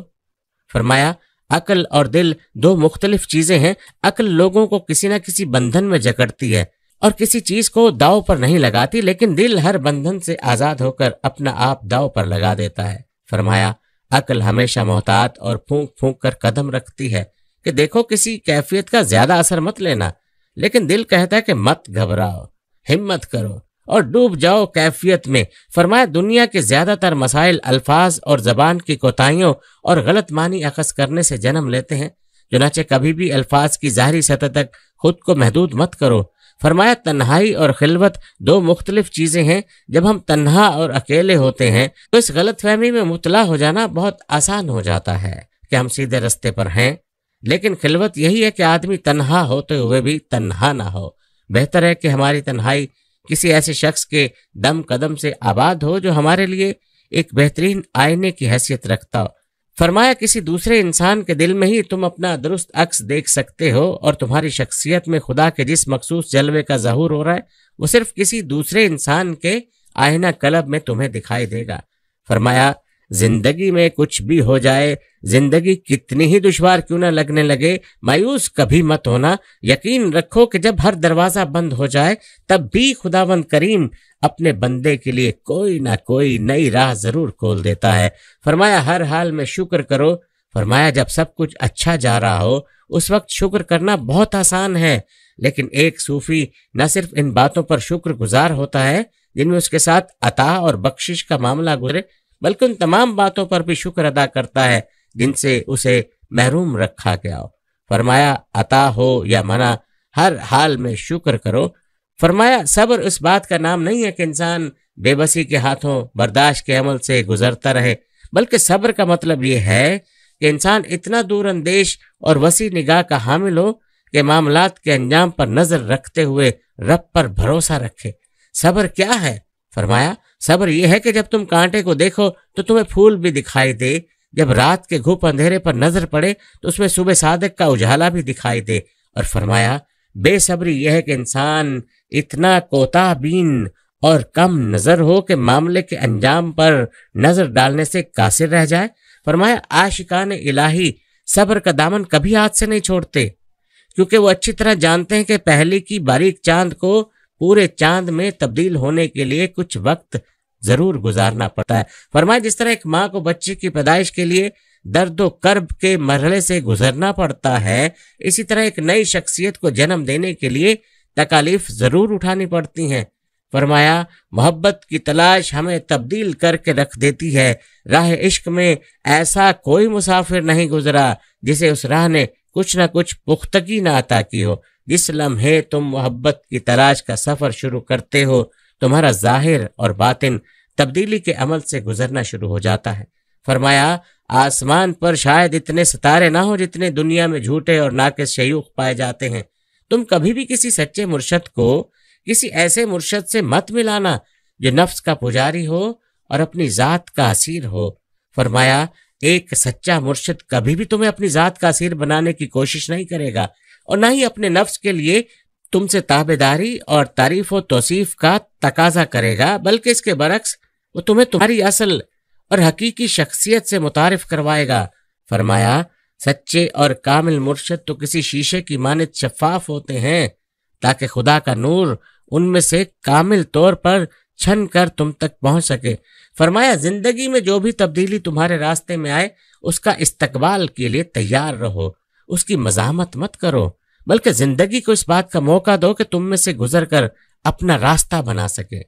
फरमाया अकल और दिल दो मुख्तलिफ चीजें हैं अकल लोगों को किसी न किसी बंधन में जकड़ती है और किसी चीज को दाव पर नहीं लगाती लेकिन दिल हर बंधन से आजाद होकर अपना आप दाव पर लगा देता है फरमाया अकल हमेशा मोहतात और फूंक फूंक कर कदम रखती है कि देखो किसी कैफियत का ज्यादा असर मत लेना लेकिन दिल कहता है कि मत घबराओ हिम्मत करो और डूब जाओ कैफियत में फरमाया दुनिया के ज्यादातर मसाइल अल्फाज और जबान की कोताहियों और गलत मानी अखस करने से जन्म लेते हैं चुनाचे कभी भी अल्फाज की ज़ाहरी सतह तक खुद को महदूद मत करो फरमाया तन्हाई और खिलवत दो मुख्तलिफ चीज़ें हैं जब हम तन्हा और अकेले होते हैं तो इस गलत फहमी में मुतला हो जाना बहुत आसान हो जाता है कि हम सीधे रस्ते पर हैं लेकिन खिलवत यही है कि आदमी तन्हा होते हुए भी तन्हा ना हो बेहतर है कि हमारी तन्हाई किसी ऐसे शख्स के दम कदम से आबाद हो जो हमारे लिए एक बेहतरीन आईने की हैसियत रखता हो फरमाया किसी दूसरे इंसान के दिल में ही तुम अपना दुरुस्त अक्स देख सकते हो और तुम्हारी शख्सियत में खुदा के जिस मखसूस जलवे का जहूर हो रहा है वो सिर्फ किसी दूसरे इंसान के आयना कलब में तुम्हें दिखाई देगा फरमाया जिंदगी में कुछ भी हो जाए जिंदगी कितनी ही दुश्वार क्यों ना लगने लगे मायूस कभी मत होना यकीन रखो कि जब हर दरवाजा बंद हो जाए तब भी खुदावंद करीम अपने बंदे के लिए कोई ना कोई नई राह जरूर खोल देता है फरमाया हर हाल में शुक्र करो फरमाया जब सब कुछ अच्छा जा रहा हो उस वक्त शुक्र करना बहुत आसान है लेकिन एक सूफी न सिर्फ इन बातों पर शुक्र गुजार होता है जिनमें उसके साथ अता और बख्शिश का मामला गुजरे बल्कि उन तमाम बातों पर भी शुक्र अदा करता है जिनसे उसे महरूम रखा गया हो फरमाया अता हो या मना हर हाल में शुक्र करो फरमाया सब्र उस बात का नाम नहीं है कि इंसान बेबसी के हाथों बर्दाश्त के अमल से गुजरता रहे बल्कि सब्र का मतलब ये है कि इंसान इतना दूर अंदेश और वसी निगाह का हामिल हो कि मामला के अंजाम पर नजर रखते हुए रब पर भरोसा रखे सब्र क्या है फरमाया सब्र यह है कि जब तुम कांटे को देखो तो तुम्हें फूल भी दिखाई दे जब रात के घुप अंधेरे पर नजर पड़े तो उसमें सुबह सादक का उजाला भी दिखाई दे और फरमाया बेसब्री यह है कि इंसान इतना कोताबीन और कम नजर हो कि मामले के अंजाम पर नजर डालने से कासिर रह जाए फरमाया आशिकान इलाही सब्र का दामन कभी हाथ से नहीं छोड़ते क्योंकि वो अच्छी तरह जानते हैं कि पहले की बारीक चांद को पूरे चांद में तब्दील होने के लिए कुछ वक्त जरूर गुजारना पड़ता है फरमाए जिस तरह एक माँ को बच्चे की पैदाइश के लिए दर्द कर्ब के मरहले से गुजरना पड़ता है इसी तरह एक नई शख्सियत को जन्म देने के लिए तकालीफ जरूर उठानी पड़ती हैं फरमाया मोहब्बत की तलाश हमें तब्दील करके रख देती है राह इश्क में ऐसा कोई मुसाफिर नहीं गुजरा जिसे उस राह ने कुछ ना कुछ पुख्तगी ना अता की हो जिस लम्हे तुम मोहब्बत की तलाश का सफ़र शुरू करते हो तुम्हारा जाहिर और बातिन तब्दीली के अमल से गुजरना शुरू हो जाता है फरमाया आसमान पर शायद इतने सितारे ना हो जितने दुनिया में झूठे और के शयूख पाए जाते हैं तुम कभी भी किसी सच्चे मुर्शद को किसी ऐसे मुर्शद से मत मिलाना जो नफ्स का पुजारी हो और अपनी ज़ात का असीर हो फरमाया एक सच्चा मुर्शद कभी भी तुम्हें अपनी ज़ात का असीर बनाने की कोशिश नहीं करेगा और ना ही अपने नफ्स के लिए तुमसे ताबेदारी और तारीफ व तोसीफ़ का तकाजा करेगा बल्कि इसके बरक्स वो तुम्हें तुम्हारी असल और हकीकी शख्सियत से मुतारफ करवाएगा फरमाया सच्चे और कामिल मुर्शद तो किसी शीशे की मानित शफाफ होते हैं ताकि खुदा का नूर उनमें से कामिल तौर पर छन कर तुम तक पहुंच सके फरमाया जिंदगी में जो भी तब्दीली तुम्हारे रास्ते में आए उसका इस्तकबाल के लिए तैयार रहो उसकी मजामत मत करो बल्कि जिंदगी को इस बात का मौका दो कि तुम में से गुजर कर अपना रास्ता बना सके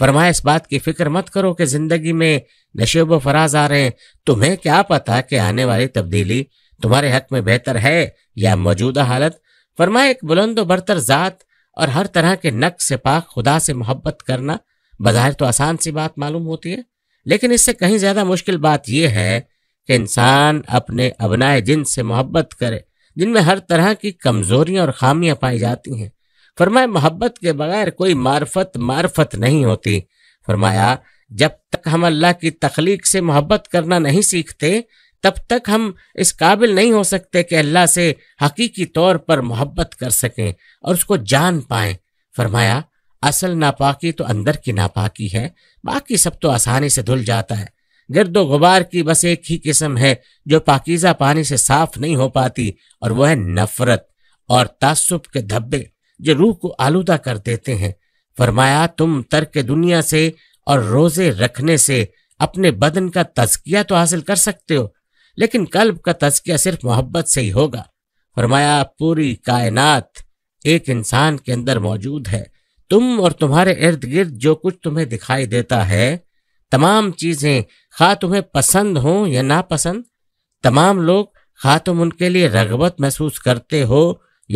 फरमाया इस बात की फिक्र मत करो कि जिंदगी में नशेब फराज आ रहे हैं तुम्हें क्या पता कि आने वाली तब्दीली तुम्हारे हक में बेहतर है या मौजूदा हालत फरमाया एक बुलंद बरतर ज़ात और हर तरह के नक से पाक खुदा से मोहब्बत करना बाहर तो आसान सी बात मालूम होती है लेकिन इससे कहीं ज़्यादा मुश्किल बात यह है कि इंसान अपने अबनाए जिन से मोहब्बत करे जिनमें हर तरह की कमज़ोरियाँ और खामियाँ पाई जाती हैं फरमाया मोहब्बत के बगैर कोई मार्फत मार्फत नहीं होती फरमाया जब तक हम अल्लाह की तख्लीक से मोहब्बत करना नहीं सीखते तब तक हम इस काबिल नहीं हो सकते कि अल्लाह से हकीकी तौर पर मोहब्बत कर सकें और उसको जान पाएं फरमाया असल नापाकी तो अंदर की नापाकी है बाकी सब तो आसानी से धुल जाता है गिरदो गुबार की बस एक ही किस्म है जो पाकिज़ा पानी से साफ नहीं हो पाती और वह है नफरत और तासुब के धब्बे जो रूह को आलूदा कर देते हैं फरमाया तुम तर्क दुनिया से और रोजे रखने से अपने बदन का तस्किया तो हासिल कर सकते हो लेकिन कल्ब का तस्किया सिर्फ मोहब्बत से ही होगा फरमाया पूरी कायनात एक इंसान के अंदर मौजूद है तुम और तुम्हारे इर्द गिर्द जो कुछ तुम्हें दिखाई देता है तमाम चीजें खा तुम्हें पसंद हो या नापसंद तमाम लोग खा तुम उनके लिए रगबत महसूस करते हो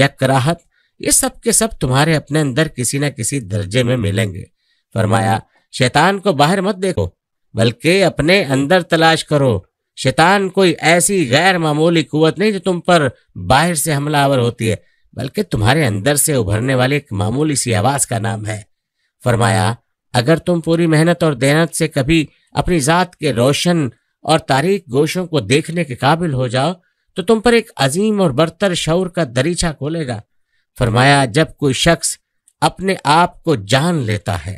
या कराहत ये सब के सब तुम्हारे अपने अंदर किसी न किसी दर्जे में मिलेंगे फरमाया शैतान को बाहर मत देखो बल्कि अपने अंदर तलाश करो शैतान कोई ऐसी गैर मामूली कुवत नहीं जो तुम पर बाहर से हमलावर होती है बल्कि तुम्हारे अंदर से उभरने वाली एक मामूली सी आवाज का नाम है फरमाया अगर तुम पूरी मेहनत और देहनत से कभी अपनी ज़ात के रोशन और तारीख गोशों को देखने के काबिल हो जाओ तो तुम पर एक अजीम और बरतर शौर का दरीचा खोलेगा फरमाया जब कोई शख्स अपने आप को जान लेता है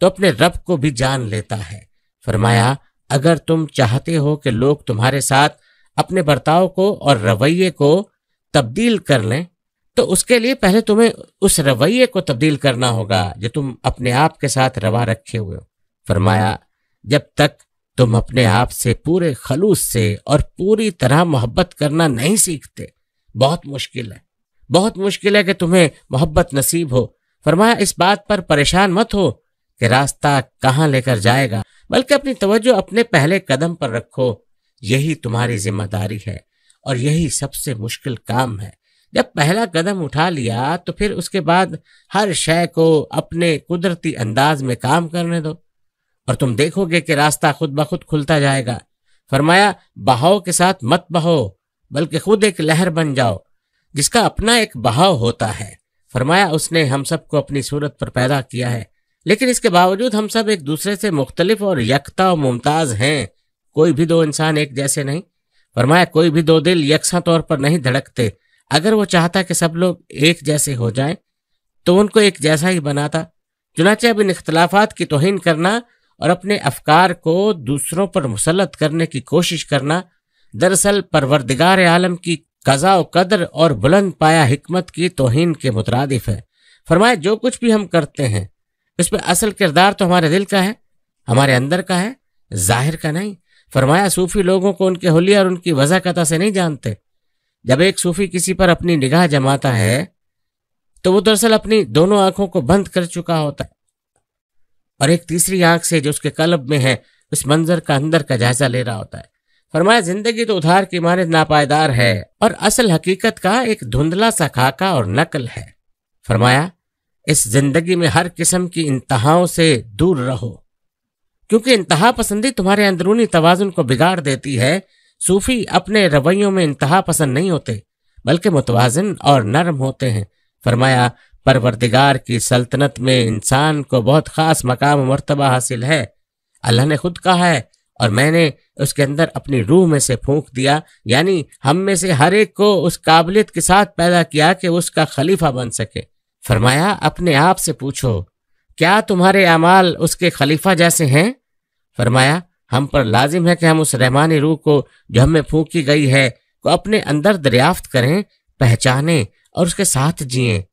तो अपने रब को भी जान लेता है फरमाया अगर तुम चाहते हो कि लोग तुम्हारे साथ अपने बर्ताव को और रवैये को तब्दील कर लें तो उसके लिए पहले तुम्हें उस रवैये को तब्दील करना होगा जो तुम अपने आप के साथ रवा रखे हुए हो फरमाया जब तक तुम अपने आप से पूरे खलूस से और पूरी तरह मोहब्बत करना नहीं सीखते बहुत मुश्किल है बहुत मुश्किल है कि तुम्हें मोहब्बत नसीब हो फरमाया इस बात पर परेशान मत हो कि रास्ता कहाँ लेकर जाएगा बल्कि अपनी तवज्जो अपने पहले कदम पर रखो यही तुम्हारी जिम्मेदारी है और यही सबसे मुश्किल काम है जब पहला कदम उठा लिया तो फिर उसके बाद हर शय को अपने कुदरती अंदाज में काम करने दो और तुम देखोगे कि रास्ता खुद ब खुद खुलता जाएगा फरमाया बहाव के साथ मत बहो बल्कि खुद एक लहर बन जाओ जिसका अपना एक बहाव होता है फरमाया उसने हम सबको अपनी सूरत पर पैदा किया है लेकिन इसके बावजूद हम सब एक दूसरे से मुख्तलिफ और यकता और मुमताज़ हैं कोई भी दो इंसान एक जैसे नहीं फरमाया कोई भी दो दिल यकसा तौर पर नहीं धड़कते अगर वो चाहता कि सब लोग एक जैसे हो जाएं तो उनको एक जैसा ही बनाता चुनाचे अब इन इख्तलाफात की तोहन करना और अपने अफकार को दूसरों पर मुसलत करने की कोशिश करना दरअसल परवरदिगार आलम की कज़ा कदर और बुलंद पाया हमत की तोहन के मुतरदिफ है फरमाया जो कुछ भी हम करते हैं इसमें असल किरदार तो हमारे दिल का है हमारे अंदर का है जाहिर का नहीं फरमाया सूफ़ी लोगों को उनके होलिया और उनकी वजाकता से नहीं जानते जब एक सूफ़ी किसी पर अपनी निगाह जमाता है तो वो दरअसल अपनी दोनों आंखों को बंद कर चुका होता है और एक तीसरी आंख से जो उसके कलब में है उस मंजर का अंदर का जायजा ले रहा होता है फरमाया जिंदगी तो उधार की मारे नापायदार है और असल हकीकत का एक धुंधला सा खाका और नकल है फरमाया इस जिंदगी में हर किस्म की इंतहाओं से दूर रहो क्योंकि इंतहा पसंदी तुम्हारे अंदरूनी तोज़ुन को बिगाड़ देती है सूफी अपने रवैयों में इंतहा पसंद नहीं होते बल्कि मुतवाजन और नरम होते हैं फरमाया परवरदिगार की सल्तनत में इंसान को बहुत खास मकाम मरतबा हासिल है अल्लाह ने खुद कहा है और मैंने उसके अंदर अपनी रूह में से फूंक दिया यानी हम में से हर एक को उस काबिलियत के साथ पैदा किया कि उसका खलीफा बन सके फरमाया अपने आप से पूछो क्या तुम्हारे अमाल उसके खलीफा जैसे हैं फरमाया हम पर लाजिम है कि हम उस रहमानी रूह को जो हमें फूकी गई है को अपने अंदर दरियाफ्त करें पहचाने और उसके साथ जिए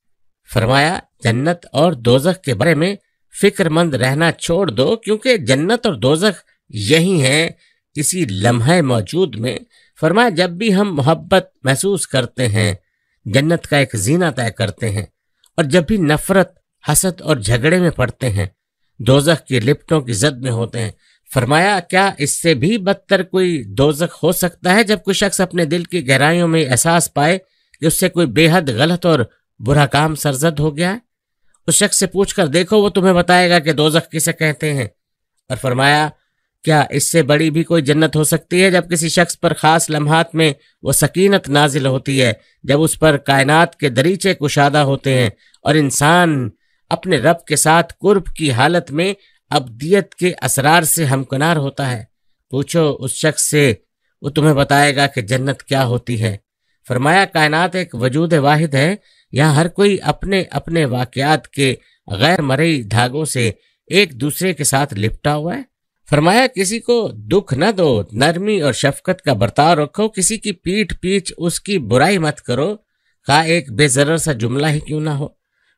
फरमाया जन्नत और दोजख के बारे में फिक्रमंद रहना छोड़ दो क्योंकि जन्नत और दोजख यही हैं किसी लम्हे मौजूद में फरमाया जब भी हम मोहब्बत महसूस करते हैं जन्नत का एक जीना तय करते हैं और जब भी नफरत हसद और झगड़े में पड़ते हैं दोजख की लिपटों की जद में होते हैं फरमाया क्या इससे भी बदतर कोई दोजख हो सकता है जब कोई शख्स अपने दिल की गहराइयों में एहसास पाए कि उससे कोई बेहद गलत और बुरा काम सरजद हो गया है उस शख्स से पूछकर देखो वो तुम्हें बताएगा कि दोजख किसे कहते हैं और फरमाया क्या इससे बड़ी भी कोई जन्नत हो सकती है जब किसी शख्स पर ख़ास लम्हात में वो सकीनत नाजिल होती है जब उस पर कायनात के दरीचे कुशादा होते हैं और इंसान अपने रब के साथ कुर्ब की हालत में अबदियत के असरार से हमकनार होता है पूछो उस शख्स से वो तुम्हें बताएगा कि जन्नत क्या होती है फरमाया कायनात एक वजूद वाहिद है यहाँ हर कोई अपने अपने वाक़ के गैर मरई धागों से एक दूसरे के साथ लिपटा हुआ है फरमाया किसी को दुख न दो नरमी और शफकत का बर्ताव रखो किसी की पीठ पीछ उसकी बुराई मत करो का एक बेजर सा जुमला ही क्यों ना हो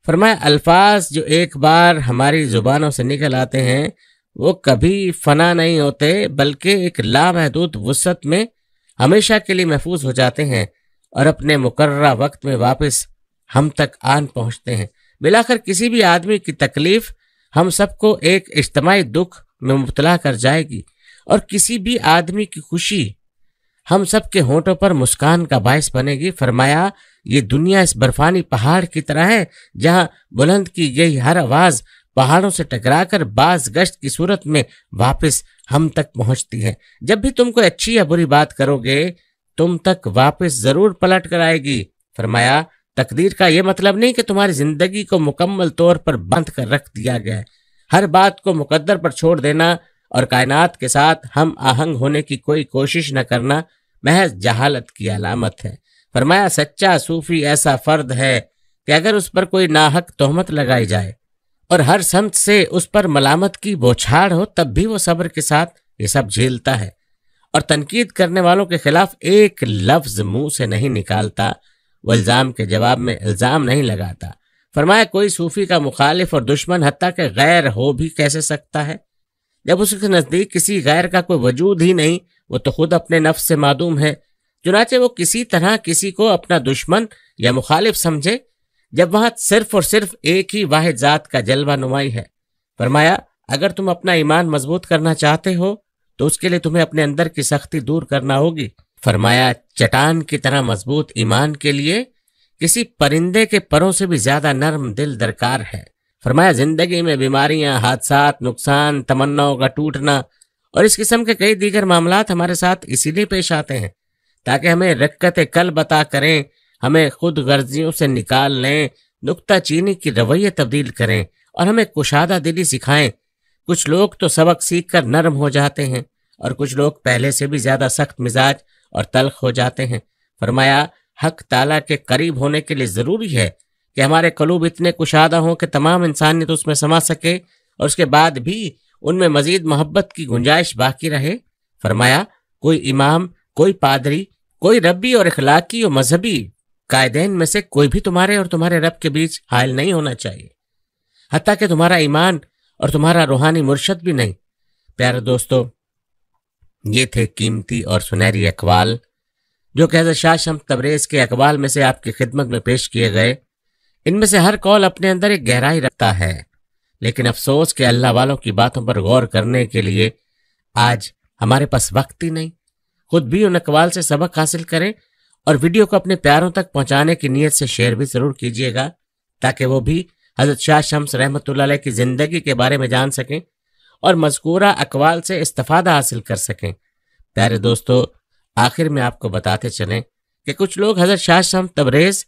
फरमाया अल्फाज जो एक बार हमारी ज़ुबानों से निकल आते हैं वो कभी फना नहीं होते बल्कि एक लामहदूद वसत में हमेशा के लिए महफूज हो जाते हैं और अपने मुकर वक्त में वापस हम तक आन पहुँचते हैं बिलाकर किसी भी आदमी की तकलीफ़ हम सबको एक इज्तमाही दुख में मुबतला कर जाएगी और किसी भी आदमी की खुशी हम सब के होटों पर मुस्कान का बायस बनेगी फरमाया ये दुनिया इस बर्फानी पहाड़ की तरह है जहाँ बुलंद की गई हर आवाज़ पहाड़ों से टकरा कर बाज गश्त की सूरत में वापस हम तक पहुंचती है जब भी तुम कोई अच्छी या बुरी बात करोगे तुम तक वापस जरूर पलट कर आएगी फरमाया तकदीर का यह मतलब नहीं कि तुम्हारी जिंदगी को मुकम्मल तौर पर बंद कर रख दिया गया है हर बात को मुकद्दर पर छोड़ देना और कायनात के साथ हम आहंग होने की कोई कोशिश न करना महज जहालत की अलामत है फरमाया सच्चा सूफी ऐसा फर्द है कि अगर उस पर कोई नाहक तोहमत लगाई जाए और हर समत से उस पर मलामत की बौछाड़ हो तब भी वो सब्र के साथ ये सब झेलता है और तनकीद करने वालों के खिलाफ एक लफ्ज मुंह से नहीं निकालता वो इल्ज़ाम के जवाब में इल्ज़ाम नहीं लगाता फरमाया कोई सूफी का मुखालिफ और दुश्मन हती के गैर हो भी कैसे सकता है जब उसके नज़दीक किसी गैर का कोई वजूद ही नहीं वो तो खुद अपने नफ्स से मादूम है चुनाचे वो किसी तरह किसी को अपना दुश्मन या मुखालिफ समझे जब वहां सिर्फ और सिर्फ एक ही वाहिद जात का जलवा नुमाई है फरमाया अगर तुम अपना ईमान मजबूत करना चाहते हो तो उसके लिए तुम्हें अपने अंदर की सख्ती दूर करना होगी फरमाया चटान की तरह मजबूत ईमान के लिए किसी परिंदे के परों से भी ज्यादा नर्म दिल दरकार है फरमाया जिंदगी में बीमारियां हादसा नुकसान तमन्नाओं का टूटना और इस किस्म के कई दीगर मामला हमारे साथ इसीलिए पेश आते हैं ताकि हमें रक्कत कल बता करें हमें खुद गर्जियों से निकाल लें नुकता चीनी की रवैये तब्दील करें और हमें कुशादा दिली सिखाएं कुछ लोग तो सबक सीख कर नरम हो जाते हैं और कुछ लोग पहले से भी ज्यादा सख्त मिजाज और तलख हो जाते हैं फरमाया हक ताला के करीब होने के लिए ज़रूरी है कि हमारे कलूब इतने कुशादा हों कि तमाम इंसानियत उसमें समा सके और उसके बाद भी उनमें मजीद मोहब्बत की गुंजाइश बाकी रहे फरमाया कोई इमाम कोई पादरी कोई रबी और अखलाकी और मजहबी कायदेन में से कोई भी तुम्हारे और तुम्हारे रब के बीच हायल नहीं होना चाहिए हती कि तुम्हारा ईमान और तुम्हारा रूहानी मुर्शद भी नहीं प्यारे दोस्तों ये थे कीमती और सुनहरी अकवाल जो कि हजरत शाह शम तबरेज के अकबाल में से आपकी खिदमत में पेश किए गए इनमें से हर कौल अपने अंदर एक गहराई रखता है लेकिन अफसोस के अल्लाह वालों की बातों पर गौर करने के लिए आज हमारे पास वक्त ही नहीं खुद भी उन अकबाल से सबक हासिल करें और वीडियो को अपने प्यारों तक पहुंचाने की नीयत से शेयर भी ज़रूर कीजिएगा ताकि वो भी हज़रत शाह शम्स रहमत की ज़िंदगी के बारे में जान सकें और मजकूरा अकवाल से इस्तफ़ादा हासिल कर सकें प्यारे दोस्तों आखिर में आपको बताते चलें कि कुछ लोग हज़रत शाह शम तबरेज़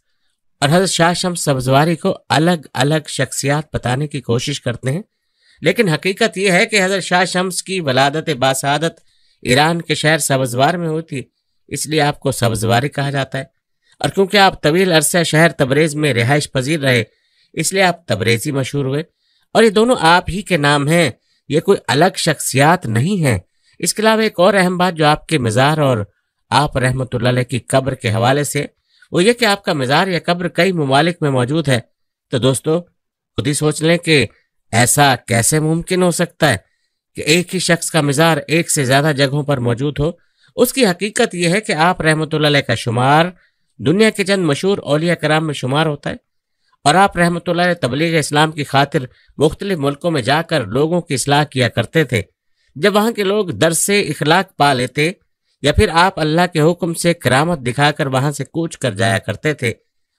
और हज़रत शाह शम सब्जवारी को अलग अलग शख्सियात बताने की कोशिश करते हैं लेकिन हकीकत यह है कि हज़रत शाह शम्स की वलादत बासादत ईरान के शहर सब्जवार में हुई थी इसलिए आपको सब्जवारी कहा जाता है और क्योंकि आप तवील अरसा शहर तबरेज़ में रिहाइश पजीर रहे इसलिए आप तबरेज़ी मशहूर हुए और ये दोनों आप ही के नाम हैं ये कोई अलग शख्सियात नहीं हैं इसके अलावा एक और अहम बात जो आपके मज़ार और आप रहमत की कब्र के हवाले से वो ये कि आपका मज़ार या कब्र कई ममालिक में मौजूद है तो दोस्तों खुद ही सोच लें कि ऐसा कैसे मुमकिन हो सकता है कि एक ही शख्स का मज़ार एक से ज़्यादा जगहों पर मौजूद हो उसकी हकीकत यह है कि आप रहमत का शुमार दुनिया के चंद मशहूर अलिया कराम में शुमार होता है और आप रहमत तबलीग इस्लाम की खातिर मुख्तलिफ मुल्कों में जाकर लोगों की असलाह किया करते थे जब वहाँ के लोग दर से इखलाक पा लेते या फिर आप अल्लाह के हुक्म से करामत दिखाकर वहां से कूच कर जाया करते थे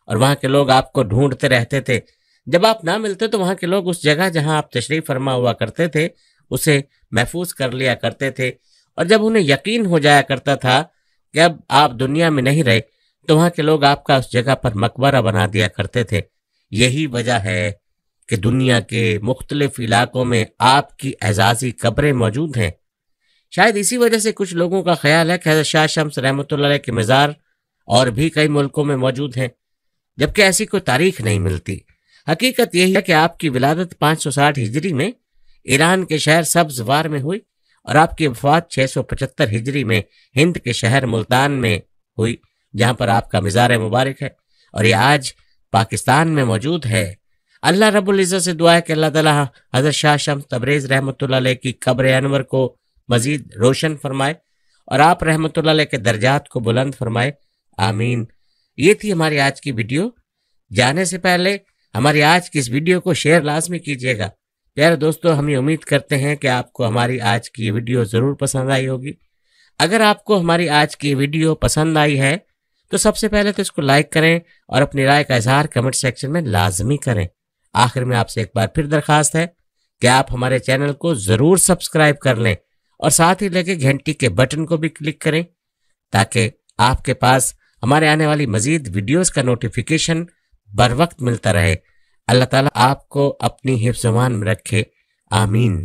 और वहां के लोग आपको ढूंढते रहते थे जब आप ना मिलते तो वहां के लोग उस जगह जहां आप तशरीफ फरमा हुआ करते थे उसे महफूज कर लिया करते थे और जब उन्हें यकीन हो जाया करता था कि अब आप दुनिया में नहीं रहे तो वहां के लोग आपका उस जगह पर मकबरा बना दिया करते थे यही वजह है कि दुनिया के मुख्तलिफ इलाकों में आपकी एजाजी कब्रें मौजूद हैं शायद इसी वजह से कुछ लोगों का ख्याल है कि हजरत शाह शम्स रहमत के मज़ार और भी कई मुल्कों में मौजूद हैं जबकि ऐसी कोई तारीख नहीं मिलती हकीकत यही है कि आपकी विलादत 560 हिजरी में ईरान के शहर सब्जवार में हुई और आपकी वफात 675 हिजरी में हिंद के शहर मुल्तान में हुई जहाँ पर आपका मज़ार मुबारक है और ये आज पाकिस्तान में मौजूद है अल्लाह रबुल्ज़त से दुआ है कि अल्लाह ताला हज़रत शाह शम्स तब्रेज रहमत की कब्र अनवर को मजीद रोशन फरमाए और आप रहमत के दर्जात को बुलंद फरमाए आमीन ये थी हमारी आज की वीडियो जाने से पहले हमारी आज की इस वीडियो को शेयर लाजमी कीजिएगा प्यारे दोस्तों हम ये उम्मीद करते हैं कि आपको हमारी आज की वीडियो ज़रूर पसंद आई होगी अगर आपको हमारी आज की वीडियो पसंद आई है तो सबसे पहले तो इसको लाइक करें और अपनी राय का इजहार कमेंट सेक्शन में लाजमी करें आखिर में आपसे एक बार फिर दरखास्त है कि आप हमारे चैनल को ज़रूर सब्सक्राइब कर लें और साथ ही लगे घंटी के बटन को भी क्लिक करें ताकि आपके पास हमारे आने वाली मजीद वीडियोस का नोटिफिकेशन बर वक्त मिलता रहे अल्लाह ताला आपको अपनी हिफ्जमान में रखे आमीन